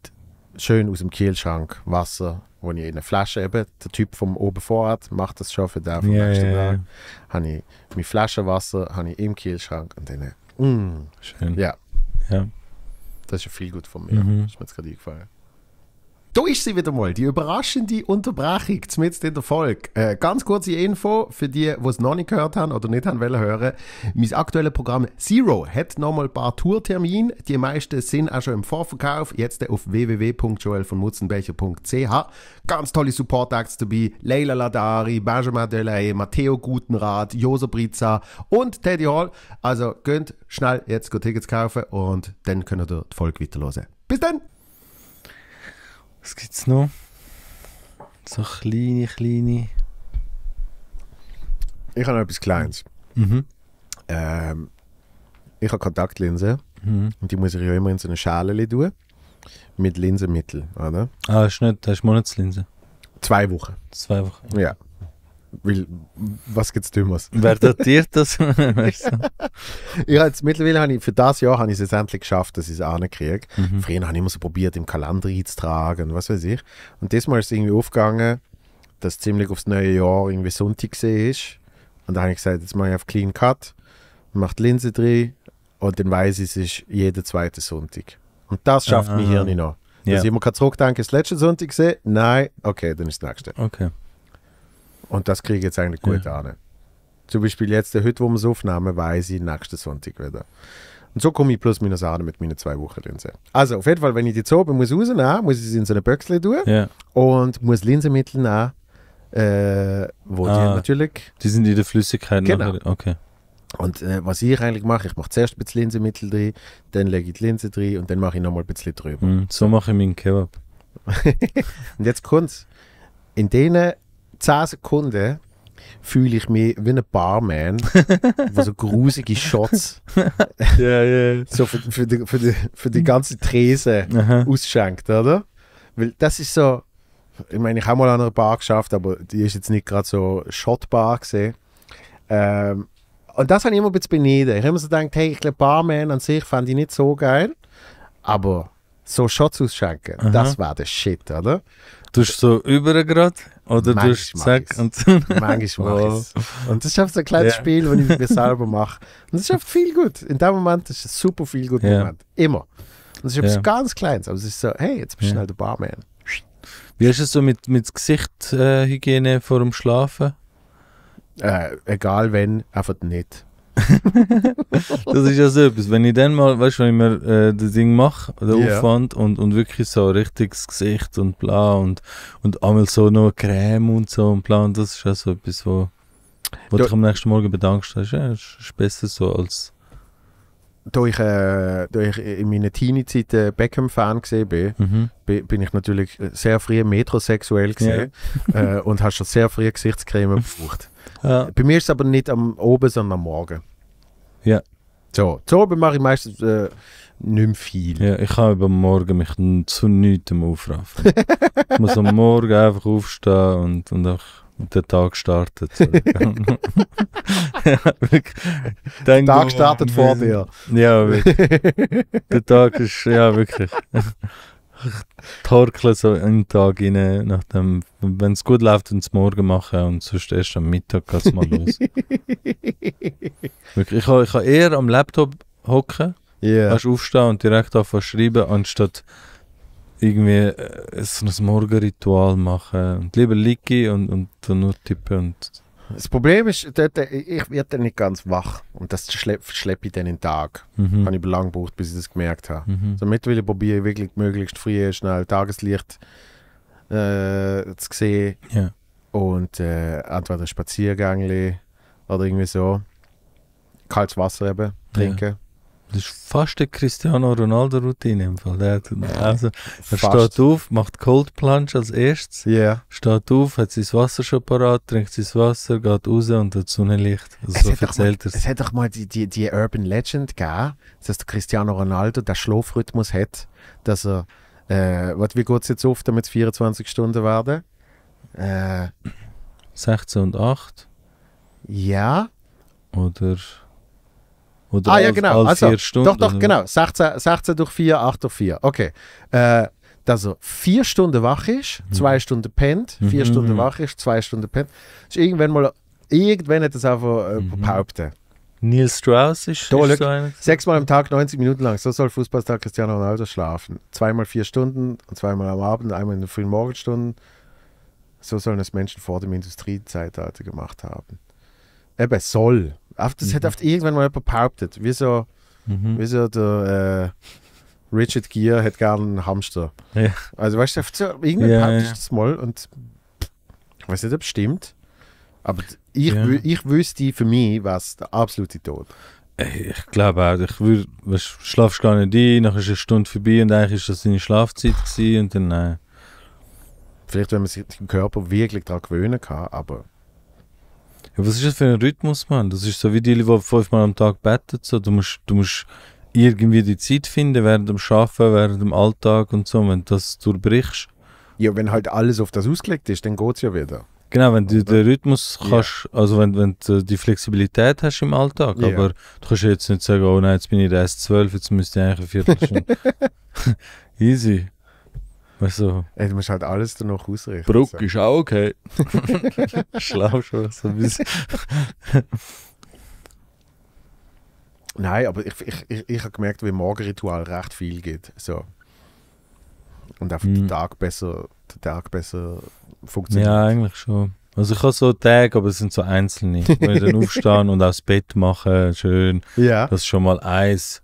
schön aus dem Kühlschrank Wasser, wo ich in eine Flasche eben, der Typ vom oben vorhat, macht das schon für den vom yeah, nächsten yeah, Tag. Habe ich meine Flasche Wasser habe ich im Kühlschrank und dann, mm, schön. Ja. ja. Das ist ja viel gut von mir. Mhm. Das ist mir jetzt gerade eingefallen. Da ist sie wieder mal, die überraschende Unterbrechung mitten in der Folge. Äh, ganz kurze Info für die, die es noch nicht gehört haben oder nicht haben wollen hören. Mein aktuelles Programm Zero hat nochmal ein paar Tourtermine. Die meisten sind auch schon im Vorverkauf. Jetzt auf www.joelvonmutzenbecher.ch. Ganz tolle Support-Acts dabei. Leila Ladari, Benjamin Delay, Matteo Gutenrat, Josa Brizza und Teddy Hall. Also könnt schnell jetzt Tickets kaufen und dann könnt ihr die Folge weiterhören. Bis dann! Was gibt es noch? So kleine, kleine. Ich habe noch etwas Kleines. Mhm. Ähm, ich habe Kontaktlinsen mhm. und die muss ich ja immer in so eine Schale tun. Mit Linsenmittel, oder? Ah, das ist, nicht, das ist Monatslinse. Zwei Wochen. Zwei Wochen. Ja. Weil, was gibt es Dümmeres? Wer datiert das? ja, jetzt, mittlerweile habe ich, für das Jahr habe ich es endlich geschafft, dass ich es ankriege. Mhm. Früher habe ich immer so probiert, im Kalender einzutragen, was weiß ich. Und diesmal ist es irgendwie aufgegangen, dass ziemlich aufs neue Jahr irgendwie Sonntag gesehen ist. Und da habe ich gesagt, jetzt mache ich auf Clean Cut, mache die Linse drin und dann weiß ich, es ist jeden zweiten Sonntag. Und das schafft ah, mein Hirn noch. Dass ja. ich immer zurückdenke, ist letzten Sonntag gesehen? Nein, okay, dann ist das nächste. Okay. Und das kriege ich jetzt eigentlich gut ja. an. Zum Beispiel jetzt, heute, wo wir es aufnehmen, weiß ich, nächsten Sonntag wieder. Und so komme ich plus minus an mit meinen zwei Wochen Linsen. Also auf jeden Fall, wenn ich die Zobe muss rausnehmen, muss ich sie in so eine Böckle tun ja. und muss Linsenmittel nehmen, äh, wo ah, die natürlich... Die sind in der Flüssigkeit. Genau. Nachher, okay. Und äh, was ich eigentlich mache, ich mache zuerst ein bisschen Linsenmittel drin, dann lege ich die Linse drin und dann mache ich nochmal ein bisschen drüber. Mm, so mache ich meinen Kebab. und jetzt kommt's. In denen 10 Sekunden fühle ich mich wie ein Barman, der so grusige Shots yeah, yeah. so für, für, die, für, die, für die ganze Trese ausschenkt, oder? Weil das ist so, ich meine, ich habe mal an einer Bar geschafft, aber die ist jetzt nicht gerade so Shotbar gesehen. Ähm, und das habe ich immer ein bisschen beneidet. Ich habe immer so gedacht, hey, ich glaube, Barman an sich fand ich nicht so geil, aber so Shots ausschenken, Aha. das war der Shit, oder? Du du so über gerade oder du zack und Manchmal mache wow. Und das ist einfach so ein kleines yeah. Spiel, das ich mir selber mache. Und das ist einfach viel gut. In dem Moment ist es super viel gut yeah. Moment. Immer. Und es ist etwas yeah. ganz Kleines, aber es ist so, hey, jetzt bist du schnell der Barman. Wie ist es so mit, mit Gesichtshygiene vor dem Schlafen? Äh, egal wenn, einfach nicht. das ist ja so etwas. Wenn ich dann mal, weißt du, wenn ich mir äh, das Ding mache, den yeah. Aufwand und, und wirklich so richtiges Gesicht und bla und, und einmal so noch Creme und so und bla und das ist ja so etwas, wo, wo du dich am nächsten Morgen bedankst. Das ist, ja, ist besser so als. Da ich, äh, da ich in meiner Teenie-Zeit äh, Beckham-Fan gesehen bin, mhm. bin ich natürlich äh, sehr früh metrosexuell gesehen yeah. äh, und hast schon sehr früh Gesichtscreme gebraucht. Ja. Bei mir ist es aber nicht am Oben, sondern am Morgen. Ja. So, zu oben mache ich meistens äh, nicht mehr viel. Ja, ich kann am Morgen mich zu nichts aufraffen. ich muss am Morgen einfach aufstehen und, und auch den Tag startet. der Tag startet vor dir. Ja, wirklich. der Tag ist, ja, wirklich. Ich torkeln so einen Tag rein, nachdem, wenn es gut läuft, dann morgen machen und sonst erst am Mittag geht es mal los. Wirklich, ich kann, ich kann eher am Laptop hocken, yeah. kannst aufstehen und direkt anfangen zu schreiben, anstatt irgendwie äh, so ein Morgenritual machen. Und lieber liegen und, und nur tippen und das Problem ist, äh, ich werde dann nicht ganz wach. Und das schleppe schlepp ich dann in den Tag. Mhm. Habe ich lange gebraucht, bis ich das gemerkt habe. Mhm. So, mittlerweile probiere ich wirklich möglichst früh, schnell Tageslicht äh, zu sehen. Ja. Und äh, entweder Spaziergänge oder irgendwie so. Kaltes Wasser eben trinken. Ja. Das ist fast eine Cristiano Ronaldo-Routine im Fall. Der hat, also, er fast. steht auf, macht Cold Plunge als erstes, yeah. steht auf, hat sein Wasser schon parat, trinkt sein Wasser, geht raus und hat Sonnenlicht. Also es so erzählt mal, er es. hat doch mal die, die, die Urban Legend gegeben, dass der Cristiano Ronaldo den Schlafrhythmus hat, dass er, äh, wie geht es jetzt auf, damit es 24 Stunden werden? Äh, 16 und 8. Ja. Oder... Oder ah, ja, genau. Als, als also, Stunden, doch, doch, genau. 16, 16 durch 4, 8 durch 4. Okay. Äh, dass also, er vier Stunden wach ist, mhm. zwei Stunden pennt, vier mhm. Stunden wach ist, zwei Stunden pennt. ist irgendwann mal, irgendwann hat das einfach äh, mhm. behauptet. Neil Strauss ist, da, ist so Sechsmal am Tag, 90 Minuten lang. So soll Fußballstar Cristiano Ronaldo schlafen. Zweimal vier Stunden, und zweimal am Abend, einmal in den frühen Morgenstunden. So sollen es Menschen vor dem Industriezeitalter gemacht haben. Eben soll. Auf, das mhm. hat irgendwann mal jemand behauptet, Wieso mhm. wie so der äh, Richard Gere hätte gerne einen Hamster. Ja. Also weißt du, so, irgendwann ja, behauptet ja. das mal und ich weiß nicht, ob es stimmt, aber ich, ja. ich wüsste für mich, was der absolute Tod. Ich glaube auch, du schlafst gar nicht ein, nachher ist eine Stunde vorbei und eigentlich ist das seine Schlafzeit gewesen und dann nein. Äh Vielleicht, wenn man sich den Körper wirklich daran gewöhnen kann, aber ja, was ist das für ein Rhythmus, Mann? Das ist so wie die, die fünfmal am Tag beten. So. Du, musst, du musst irgendwie die Zeit finden während dem Arbeiten, während dem Alltag und so. Wenn du das durchbrichst. Ja, wenn halt alles auf das ausgelegt ist, dann geht es ja wieder. Genau, wenn du den Rhythmus kannst, yeah. also wenn, wenn du die Flexibilität hast im Alltag, yeah. aber du kannst jetzt nicht sagen, oh nein, jetzt bin ich erst zwölf, jetzt müsste ich eigentlich eine Viertelstunde. Easy. Also, Ey, du musst halt alles danach ausrichten. Bruck so. ist auch okay. Schlau schon so ein bisschen. Nein, aber ich, ich, ich, ich habe gemerkt, wie Morgenritual recht viel geht. So. Und einfach mm. den, Tag besser, den Tag besser funktioniert. Ja, eigentlich schon. Also ich habe so Tage, aber es sind so einzelne. Wenn ich dann aufstehe und aufs Bett mache, schön, ja. das ist schon mal eins.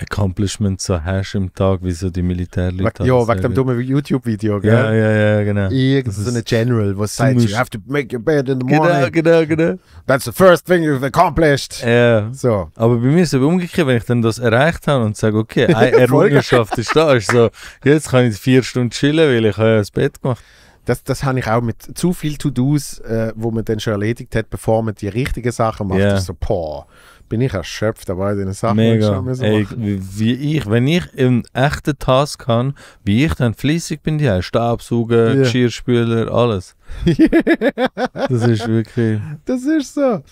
Accomplishment so hast im Tag, wie so die Militärleute. ja, wegen dem dummen YouTube-Video, gell? Ja, ja, ja, genau. Irgend so ein General, was sagt, you have to make your bed in the genau, morning. Genau, genau, genau. That's the first thing you've accomplished. Ja. So. Aber bei mir ist es umgekehrt, wenn ich dann das erreicht habe und sage, okay, eine Errungenschaft ist da, ist so, jetzt kann ich vier Stunden chillen, weil ich habe ja das Bett gemacht das, das habe ich auch mit zu viel To-Dos, äh, wo man dann schon erledigt hat, bevor man die richtigen Sachen macht. Yeah. So, boah, bin ich erschöpft an all diesen Sachen. Mega. Ich Ey, wie ich, wenn ich einen echten Task habe, wie ich dann fließig bin, ja, Stabsaugen, yeah. Geschirrspüler, alles. das ist wirklich. Das ist so.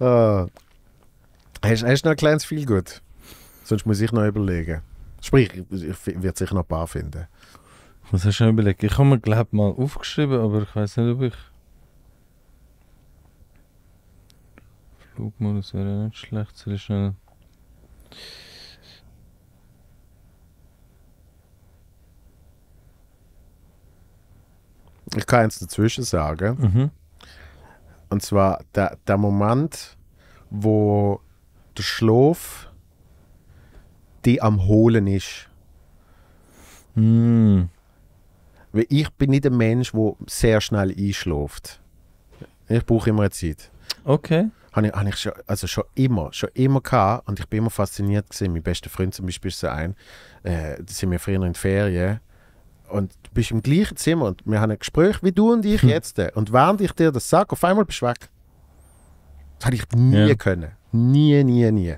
Uh, hast du noch ein kleines Feelgood? Sonst muss ich noch überlegen. Sprich, ich werde sicher noch ein paar finden. Was hast du noch überlegt? Ich habe mir, glaube mal aufgeschrieben, aber ich weiß nicht, ob ich. Flugmodus wäre nicht schlecht, sehr Ich kann eins dazwischen sagen. Mhm. Und zwar der, der Moment, wo der Schlaf die am Holen ist. Mm. Weil ich bin nicht ein Mensch, der sehr schnell einschläft. Ich brauche immer Zeit. Okay habe ich, hab ich schon, also schon immer, schon immer gehabt und ich bin immer fasziniert gewesen. Mein bester Freund zum Beispiel ist so ein, äh, da sind wir früher in Ferien und du bist im gleichen Zimmer und wir haben ein Gespräch wie du und ich hm. jetzt und während ich dir das sage, auf einmal bist du weg. Das hätte ich nie ja. können. Nie, nie, nie.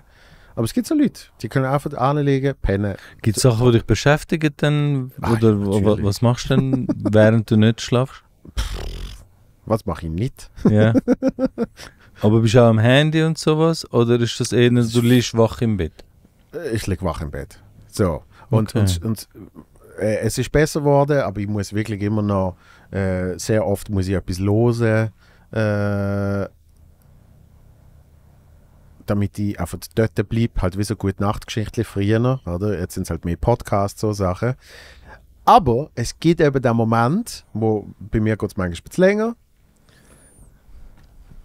Aber es gibt so Leute, die können einfach anlegen, pennen. Gibt es Sachen, die dich beschäftigen dann? Ach, oder natürlich. was machst du denn, während du nicht schlafst? was mache ich nicht? Ja. Aber bist du auch am Handy und sowas? Oder ist das eher, du liegst wach im Bett? Äh, ich liege wach im Bett. So. Und, okay. und, und äh, es ist besser geworden, aber ich muss wirklich immer noch, äh, sehr oft muss ich etwas hören, äh, damit ich einfach dort bleibe. Halt wie so gute Nachtgeschichte früher, oder? Jetzt sind es halt mehr Podcasts, so Sachen. Aber es gibt eben den Moment, wo bei mir geht es manchmal ein bisschen länger,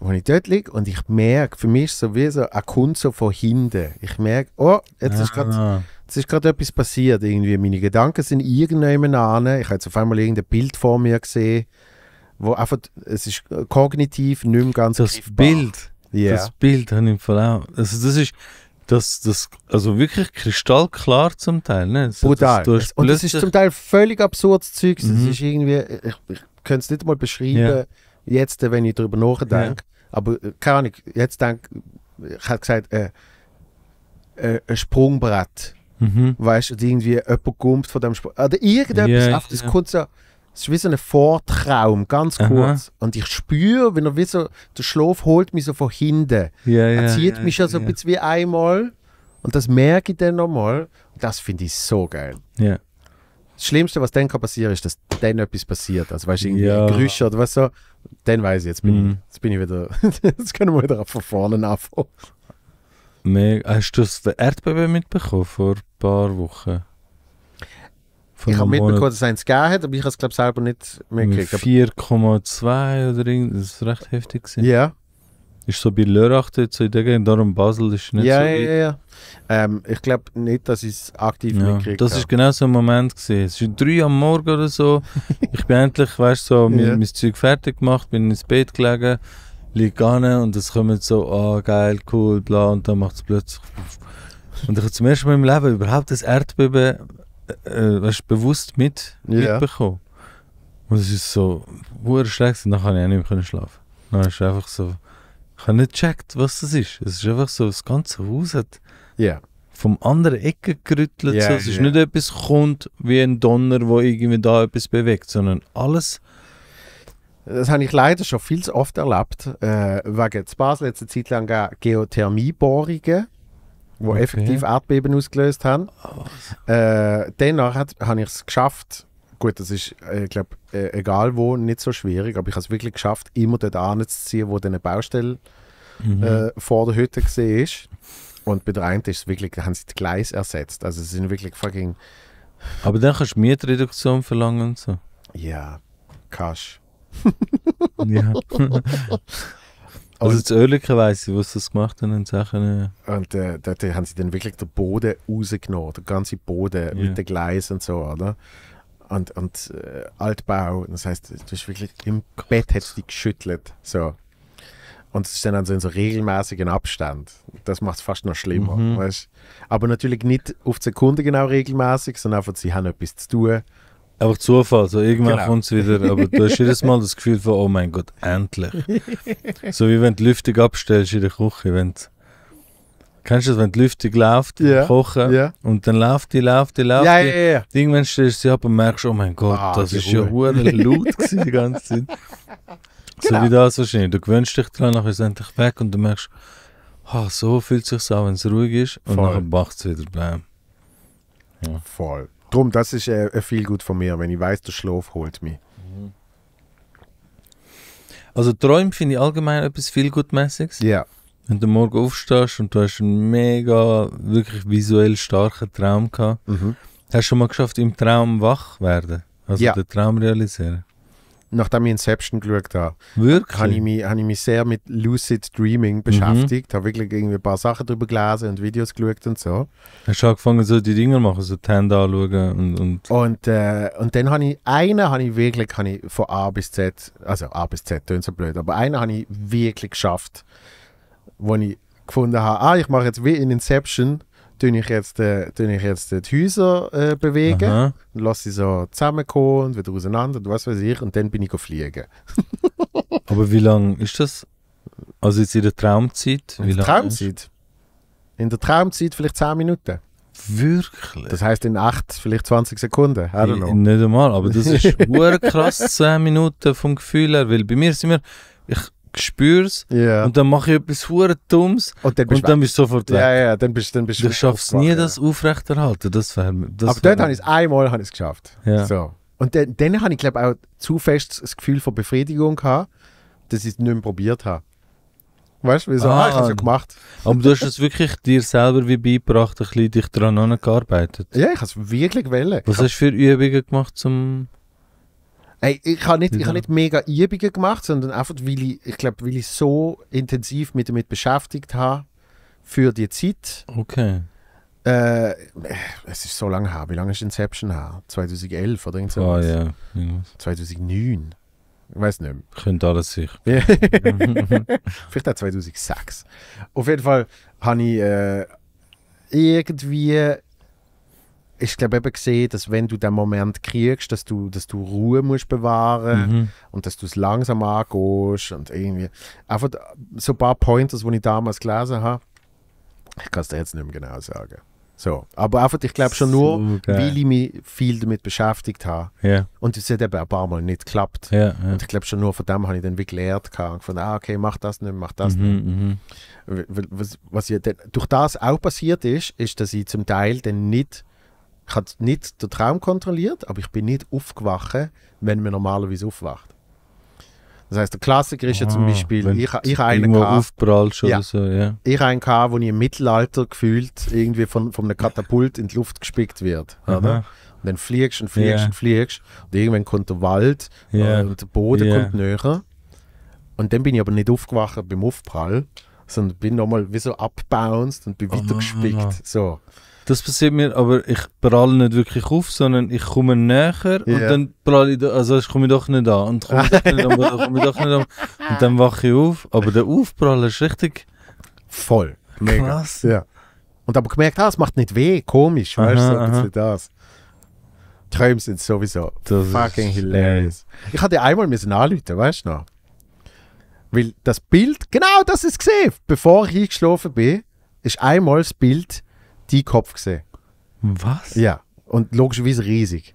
wo ich dort liege und ich merke, für mich ist sowieso ein Kunde so von hinten. Ich merke, oh, jetzt ist gerade ah. ist gerade etwas passiert. Irgendwie. Meine Gedanken sind irgendjemand an. Ich habe jetzt auf einmal irgendein Bild vor mir gesehen, wo einfach, es ist kognitiv nicht mehr ganz Das griffbar. Bild, yeah. das Bild habe ich im Fall auch. Also das ist, das, das, also wirklich kristallklar zum Teil. Ne? Also Brutal. Das, und das ist zum Teil völlig absurdes Zeug. Mhm. ist irgendwie, ich, ich könnte es nicht mal beschreiben, yeah. jetzt, wenn ich darüber nachdenke. Yeah. Aber äh, keine Ahnung, jetzt denke ich, hätte gesagt, äh, äh, ein Sprungbrett. Mhm. Weißt du, irgendwie jemand kommt von dem Sprungbrett. Oder ah, irgendetwas, yeah, auf, das kommt so. Es ist wie so ein Vortraum, ganz kurz. Aha. Und ich spüre, wenn er wie so, der Schlaf holt mich so von hinten. Yeah, er zieht yeah, mich ja so ein bisschen wie einmal. Und das merke ich dann nochmal. Und Das finde ich so geil. Yeah. Das Schlimmste, was dann passieren kann ist, dass dann etwas passiert. Also, weißt du, irgendwie ja. Gerüche oder was so den weiß ich, jetzt bin, mhm. ich, jetzt bin ich wieder, jetzt können wir wieder von vorne anfangen. Hast du das Erdbeben mitbekommen vor ein paar Wochen? Vor ich habe mitbekommen, Monat. dass es eins gegeben hat, aber ich habe es glaube selber nicht mitgekriegt. 4,2 oder irgendwas, das war recht heftig. Gewesen. Ja. Ist so bei Lörrach so in der Gegend, darum Basel ist nicht ja, so. Ja, ja, ja. Ähm, ich glaube nicht, dass ich es aktiv ja, mitkriege. Das war genau so ein Moment. Gewesen. Es war drei am Morgen oder so. ich bin endlich, weißt so, mein, ja. mein Zeug fertig gemacht, bin ins Bett gelegen, liege an und es kommt so, oh, geil, cool, bla, und dann macht es plötzlich. Und ich habe zum ersten Mal im Leben überhaupt das Erdbeben äh, äh weißt, bewusst mit, ja. mitbekommen. Und es ist so, wurscht schlecht, und dann kann ich auch nicht mehr schlafen. Dann ist einfach so. Ich habe nicht gecheckt, was das ist. Es ist einfach so, das ganze Haus hat yeah. vom anderen Ecke gerüttelt. Yeah, so. Es ist yeah. nicht etwas kommt wie ein Donner, wo irgendwie da etwas bewegt, sondern alles... Das habe ich leider schon viel zu oft erlebt, äh, wegen zu Basel jetzt Zeit lang Geothermiebohrungen die okay. effektiv Erdbeben ausgelöst haben. Oh. Äh, danach habe ich es geschafft, gut, das ist, äh, ich glaube, äh, egal wo, nicht so schwierig, aber ich habe es wirklich geschafft, immer dort anzuziehen, wo eine Baustelle mhm. äh, vor der Hütte gesehen ist. Und bei der einen ist es wirklich, haben sie das Gleis ersetzt. Also es sind wirklich fucking. Aber dann kannst du Mietreduktion verlangen und so. Ja, kannst. ja. also und, das Öhrliche weiss ich, was das gemacht haben und Sachen. Ja. Und äh, dort haben sie dann wirklich den Boden rausgenommen, den ganzen Boden ja. mit dem Gleis und so, oder? und, und äh, Altbau. Das heißt, du hast wirklich im Bett hättest dich geschüttelt. So. Und es ist dann also in so regelmäßigen Abstand. Das macht es fast noch schlimmer. Mhm. Weißt? Aber natürlich nicht auf die Sekunde genau regelmäßig, sondern einfach, sie haben etwas zu tun. Einfach Zufall, so irgendwann genau. kommt es wieder. Aber du hast jedes Mal das Gefühl von, oh mein Gott, endlich. so wie wenn du die Lüftung abstellst in der Küche, wenn du Kennst du das, wenn die Lüftung läuft, yeah. kochen yeah. und dann läuft die, läuft die, läuft yeah, die. ja, ja. Irgendwann stellst du sie ab und merkst, oh mein Gott, ah, das ist ja hure laut die ganze Zeit. Genau. So wie das wahrscheinlich. Du gewöhnst dich dran, nachher ist es endlich weg und du merkst, oh, so fühlt es sich an, wenn es ruhig ist und Voll. nachher macht es wieder bleiben. Ja. Voll. Drum, das ist äh, äh, viel gut von mir, wenn ich weiß, der Schlaf holt mich. Mhm. Also Träume finde ich allgemein etwas viel gutmäßiges. Ja. Yeah wenn du morgen aufstehst und du hast einen mega, wirklich visuell starken Traum gehabt, mhm. hast du schon mal geschafft, im Traum wach werden? Also ja. den Traum realisieren? Nachdem ich Inception geschaut habe, wirklich? Habe, ich mich, habe ich mich sehr mit Lucid Dreaming mhm. beschäftigt, mhm. habe wirklich irgendwie ein paar Sachen darüber gelesen und Videos geschaut und so. Hast du angefangen, so die zu machen, so die Hände anschauen und... Und, und, äh, und dann habe ich, einen habe ich wirklich habe ich von A bis Z, also A bis Z, tönt so blöd, aber einen habe ich wirklich geschafft, wo ich gefunden habe, ah, ich mache jetzt wie in Inception, tue ich jetzt, äh, tue ich jetzt die Häuser äh, bewegen, Aha. und lasse sie so zusammenkommen und wieder auseinander und was weiß ich, und dann bin ich fliegen. Aber wie lange ist das? Also jetzt in der Traumzeit? Wie in der Traumzeit? In der Traumzeit vielleicht 10 Minuten. Wirklich? Das heisst in 8, vielleicht 20 Sekunden. I don't know. Nicht einmal, aber das ist krass, 10 Minuten vom Gefühl her, weil bei mir sind wir, ich, spüre es yeah. und dann mache ich etwas hure Dummes und dann bist, und dann bist du sofort weg. Ja, ja, dann bist, dann bist du schaffst nie, das aufrechterhalten. Das wär, das Aber dort habe ich es einmal hab geschafft. Ja. So. Und dann, dann habe ich glaube auch zu fest das Gefühl von Befriedigung gehabt, dass ich es nicht mehr probiert habe. Weißt du, wieso? Ah, ah, ich habe es ja gemacht. Aber du hast es wirklich dir selber wie beigebracht, ein bisschen dich daran gearbeitet. Ja, ich habe es wirklich wollen. Was hast du für Übungen gemacht zum... Nein, ich habe nicht, ich hab nicht mega Übungen gemacht, sondern einfach, weil ich, ich glaube, weil ich so intensiv mich damit beschäftigt habe für die Zeit. Okay. Äh, es ist so lange her. Wie lange ist Inception her? 2011 oder ah, irgendwas? sowas? ja. ja. 2009. Ich weiß nicht mehr. Könnte alles sich. Vielleicht auch 2006. Auf jeden Fall habe ich äh, irgendwie ich glaube eben gesehen, dass wenn du den Moment kriegst, dass du, dass du Ruhe musst bewahren mhm. und dass du es langsam angehst und irgendwie einfach so ein paar Pointers, die ich damals gelesen habe, ich kann es dir jetzt nicht mehr genau sagen. So, aber einfach, ich glaube schon nur, so weil ich mich viel damit beschäftigt habe. Yeah. Und es hat eben ein paar Mal nicht geklappt. Yeah, yeah. Und ich glaube schon nur von dem habe ich dann wie gelernt und von ah, okay, mach das nicht, mach das mm -hmm, nicht. Mm -hmm. Was, was ja durch das auch passiert ist, ist, dass ich zum Teil dann nicht ich habe nicht den Traum kontrolliert, aber ich bin nicht aufgewacht, wenn man normalerweise aufwacht. Das heißt, der Klassiker ist ja zum ah, Beispiel, ich, ich einen aufprallst ja, so, ja. Ich einen hatte, wo ich im Mittelalter gefühlt irgendwie von, von einem Katapult in die Luft gespickt wird. Oder? Und dann fliegst und fliegst yeah. und fliegst. Und irgendwann kommt der Wald yeah. Äh, und der Boden yeah. kommt näher. Und dann bin ich aber nicht aufgewacht beim Aufprall, sondern bin nochmal wie so abbounced und bin oh, weitergespickt. Oh, oh, so. Das passiert mir, aber ich pralle nicht wirklich auf, sondern ich komme näher yeah. und dann pralle ich, da, also ich komme doch nicht an und komme doch nicht an, komme doch nicht an und dann wache ich auf. Aber der Aufprall ist richtig... Voll. Mega. Krass. Ja. Und aber gemerkt, ah, es macht nicht weh, komisch, aha, weißt du, so aha. ein das. Träume sind sowieso das fucking hilarious. Ey. Ich hatte einmal müssen anrufen, weißt du noch? Weil das Bild, genau das ist gesehen, bevor ich eingeschlafen bin, ist einmal das Bild die Kopf gesehen. Was? Ja. Und logischerweise riesig.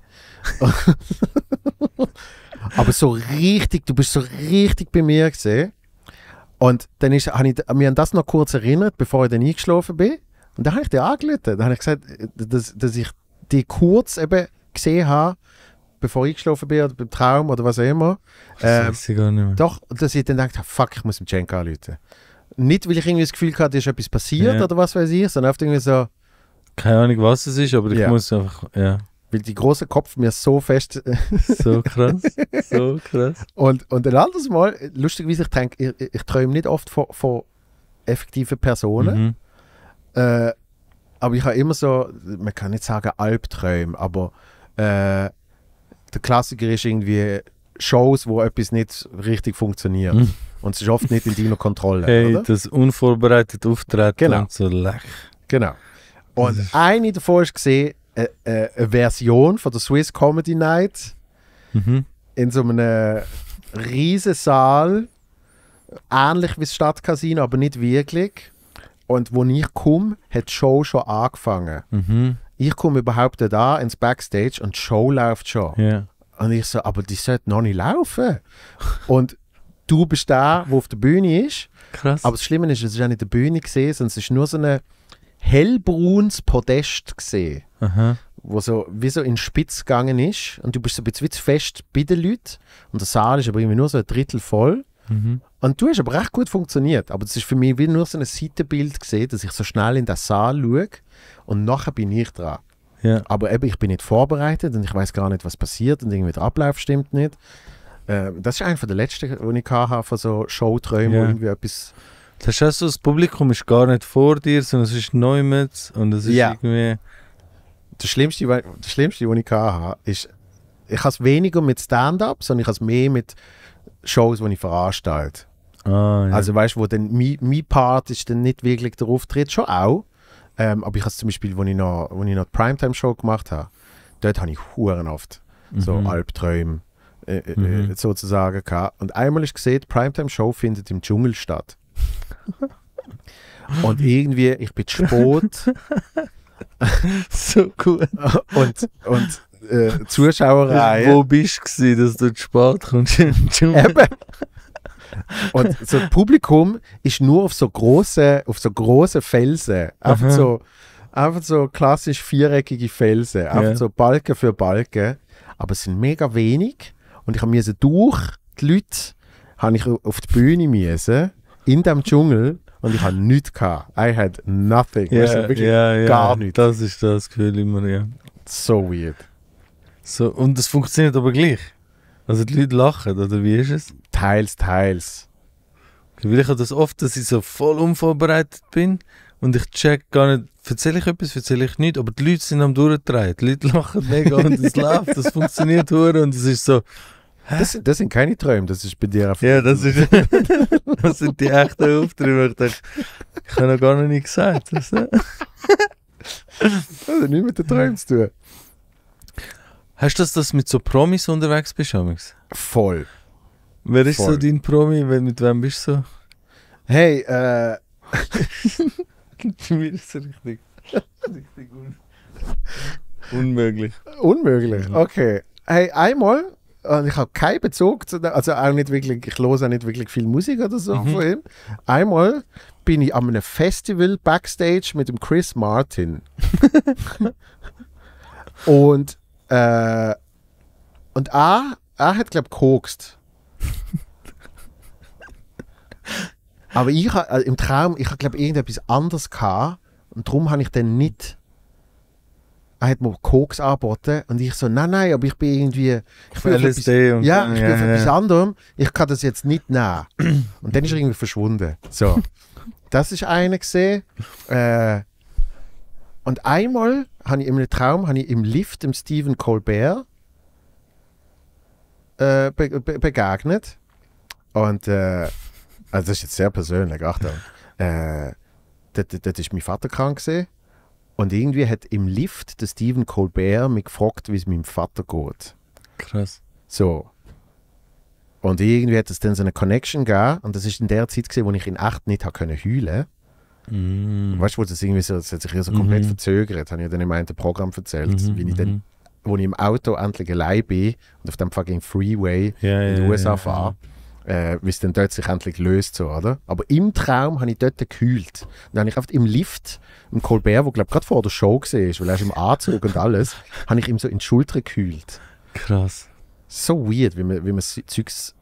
Aber so richtig, du bist so richtig bei mir gesehen. Und dann ist, hab ich mich an das noch kurz erinnert, bevor ich dann eingeschlafen bin. Und dann habe ich dir angelötet. Dann habe ich gesagt, dass, dass ich die kurz eben gesehen habe, bevor ich geschlafen bin oder beim Traum oder was auch immer. Das ähm, weiß ich gar nicht mehr. Doch, dass ich dann gedacht fuck, ich muss mit Cenk anlöten. Nicht, weil ich irgendwie das Gefühl hatte, ist etwas passiert ja. oder was weiß ich, sondern oft irgendwie so, keine Ahnung, was es ist, aber ich Ja. muss einfach, ja. Weil die große Kopf mir so fest. So krass, so krass. Und, und ein anderes Mal, lustigerweise, ich, denk, ich, ich träume nicht oft von, von effektiven Personen. Mhm. Äh, aber ich habe immer so, man kann nicht sagen Albträume, aber äh, der Klassiker ist irgendwie Shows, wo etwas nicht richtig funktioniert. Mhm. Und es ist oft nicht in deiner Kontrolle, Hey, oder? das unvorbereitete Auftreten Genau. und so lech. Genau. Und hm. eine davon war äh, äh, eine Version von der Swiss Comedy Night mhm. in so einem riesen Saal, ähnlich wie das Stadtcasino, aber nicht wirklich. Und wo ich komme, hat die Show schon angefangen. Mhm. Ich komme überhaupt nicht an ins Backstage und die Show läuft schon. Yeah. Und ich so, aber die sollte noch nicht laufen. und du bist der, der auf der Bühne ist. Krass. Aber das Schlimme ist, es war auch nicht die Bühne gesehen, sondern es ist nur so eine hellbraunes Podest gesehen. Aha. Wo so, wie so in Spitz gegangen ist. Und du bist so ein bisschen fest bei den Leuten. Und der Saal ist aber irgendwie nur so ein Drittel voll. Mhm. Und du hast aber recht gut funktioniert. Aber das ist für mich wie nur so ein Seitenbild gesehen, dass ich so schnell in den Saal schaue und nachher bin ich dran. Ja. Aber eben, ich bin nicht vorbereitet und ich weiß gar nicht, was passiert und irgendwie der Ablauf stimmt nicht. Ähm, das ist einer der letzten, den ich hatte von so Showträumen, ja. wo irgendwie etwas das ist also, das Publikum ist gar nicht vor dir, sondern es ist Neumetz und es ist ja. irgendwie... Das Schlimmste, das Schlimmste, was ich hatte, ist, ich habe es weniger mit Stand-up, sondern ich habe es mehr mit Shows, die ich veranstalte. Ah, ja. Also weißt du, wo dann mein, mein Part ist dann nicht wirklich der Auftritt, schon auch. Ähm, aber ich habe es zum Beispiel, als ich noch, ich noch die Primetime-Show gemacht habe, dort habe ich hurenhaft mhm. so Albträume äh, äh, mhm. sozusagen gehabt. Und einmal ist gesehen, die Primetime-Show findet im Dschungel statt. Und irgendwie, ich bin zu spät. so cool. Und, und äh, Zuschauerreihe. Wo bist du, dass du zu spät kommst? Eben. Und so das Publikum ist nur auf so große, auf so große Felsen. Einfach Aha. so, einfach so klassisch viereckige Felsen. Einfach ja. so Balken für Balken. Aber es sind mega wenig. Und ich habe mir durch die Leute ich auf die Bühne müssen in dem Dschungel und ich habe nichts gehabt. I had nothing. Yeah, weißt du, wirklich yeah, yeah. gar nichts. Das ist das Gefühl immer, ja. So weird. So, und das funktioniert aber gleich. Also die Leute lachen, oder wie ist es? Teils, teils. Weil ich habe das oft, dass ich so voll unvorbereitet bin und ich check gar nicht, erzähle ich etwas, erzähle ich nicht, aber die Leute sind am durchdrehen. Die Leute lachen mega und es läuft, das funktioniert und es ist so, das, das, sind keine Träume, das ist bei dir einfach. Ja, das, ist, das sind die echten Aufträge. Ich habe noch gar nichts gesagt. Das, das hat nichts mit den Träumen zu tun. Hast du das, dass du mit so Promis unterwegs bist, Amix? Voll. Wer ist Voll. so dein Promi? Mit wem bist du so? Hey, äh. Mir ist es richtig. richtig un unmöglich. Unmöglich, okay. Hey, einmal und ich habe keinen Bezug zu dem, also auch nicht wirklich, ich höre auch nicht wirklich viel Musik oder so mhm. von ihm. Einmal bin ich an einem Festival backstage mit dem Chris Martin. und äh, und A, A hat, glaube ich, kokst. Aber ich habe also äh, im Traum, ich habe, glaube ich, irgendetwas anderes gehabt und darum habe ich dann nicht er hat mir Koks angeboten und ich so, nein, nein, aber ich bin irgendwie... Ich bin LSD etwas, und... Ja, ich ja, bin für ja. etwas anderem, ich kann das jetzt nicht nehmen. Und dann ist er irgendwie verschwunden. So, das ist einer gesehen. Äh, und einmal habe ich in einem Traum, habe ich im Lift dem Stephen Colbert äh, be be begegnet. Und, äh, also das ist jetzt sehr persönlich, Achtung. Äh, dort, dort ist mein Vater krank gesehen und irgendwie hat im Lift der Stephen Colbert mich gefragt, wie es meinem Vater geht. Krass. So. Und irgendwie hat es dann so eine Connection gegeben. Und das ist in der Zeit, gewesen, wo ich in acht nicht habe können heulen Mm. Weißt du, wo das irgendwie so, das hat sich so komplett mm -hmm. verzögert. Habe ich dann in meinem Programm erzählt, mm -hmm, wie ich dann, mhm. wo ich im Auto endlich allein bin und auf dem fucking Freeway yeah, in den USA yeah, fahre. Yeah äh, wie es dann dort sich endlich löst. So, oder? Aber im Traum habe ich dort gekühlt. dann habe ich einfach im Lift, im Colbert, wo glaube gerade vor der Show war, weil er ist im Anzug und alles, habe ich ihm so in die Schulter gekühlt. Krass. So weird, wie man, wie man Zeugs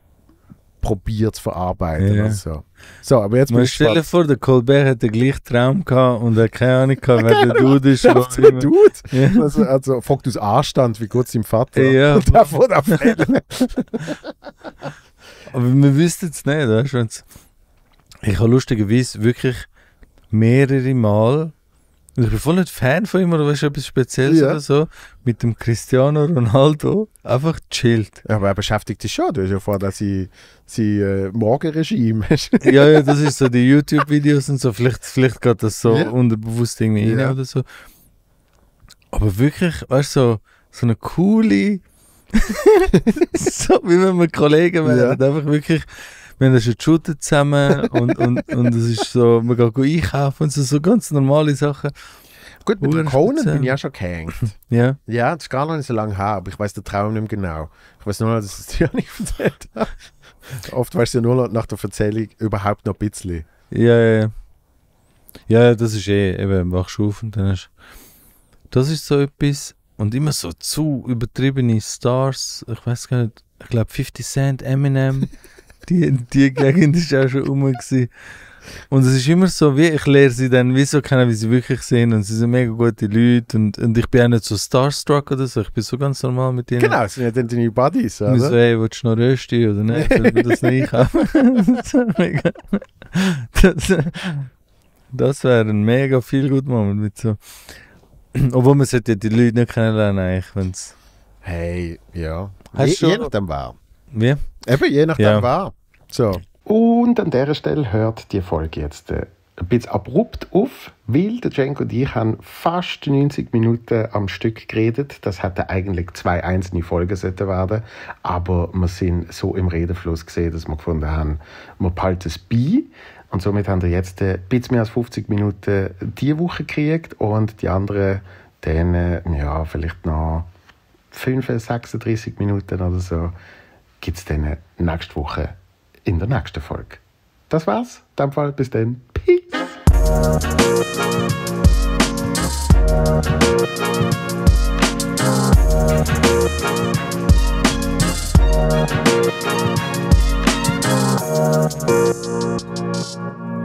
probiert zu verarbeiten. Ja. Also. So, aber jetzt Man stell dir vor, der Colbert den gleichen Traum gehabt und er keine Ahnung gehabt, wer der Dude ist. Der Dude. Ja. Also, also fragt aus Anstand, wie gut sein ihm Vater ja. und davon aber wir wissen es nicht. Weißt? du? Ich habe lustigerweise wirklich mehrere Mal, ich bin voll nicht Fan von ihm oder weißt, du, etwas Spezielles ja. oder so, mit dem Cristiano Ronaldo einfach chillt. Ja, aber er beschäftigt dich schon. Du hast ja vor, dass sie, sie äh, Morgenregime Ja, ja, das ist so die YouTube-Videos und so. Vielleicht, vielleicht geht das so ja. unterbewusst irgendwie ja. rein oder so. Aber wirklich, weißt du, so, so eine coole so wie wenn wir Kollegen wären. Ja. Einfach wirklich, wir haben schon geshootet zusammen und, und, und es ist so, wir gehen einkaufen und so, so ganz normale Sachen. Gut, mit Uhren Conan speziell. bin ich ja schon gehängt. ja. Ja, das ist gar noch nicht so lange her, aber ich weiß den Traum nicht mehr genau. Ich weiß nur, noch, dass ich es dir nicht erzählt habe. Oft weißt du ja nur noch nach der Erzählung überhaupt noch ein bisschen. Ja, ja, ja. Ja, das ist eh, eben, wachst du auf und dann hast Das ist so etwas, und immer so zu übertriebene Stars, ich weiß gar nicht, ich glaube 50 Cent, Eminem, die, die Gegend ist auch schon rum. Gewesen. Und es ist immer so, wie ich lehre sie dann, wie so kennen, wie sie wirklich sind und sie sind mega gute Leute und, und ich bin auch nicht so starstruck oder so, ich bin so ganz normal mit ihnen. Genau, sie sind ja dann deine Buddies, oder? Und so, ey, willst du noch Rösti oder nicht? Ich will das nicht haben. das, das wäre ein mega viel gut Moment mit so... Obwohl man sollte ja die Leute nicht kennenlernen, eigentlich, es. Hey, ja. Hast je, je nachdem war. Wie? Eben, je nachdem ja. war. So. Und an dieser Stelle hört die Folge jetzt äh, ein bisschen abrupt auf, weil der Cenk und ich haben fast 90 Minuten am Stück geredet. Das hätte eigentlich zwei einzelne Folgen sollten werden, aber wir sind so im Redefluss gesehen, dass wir gefunden haben, wir behalten es bei. Und somit haben wir jetzt ein bisschen mehr als 50 Minuten diese Woche gekriegt und die anderen dann äh, ja, vielleicht noch 35, 36 Minuten oder so gibt es dann nächste Woche in der nächsten Folge. Das war's. In dem Fall bis dann. Peace. Thank you.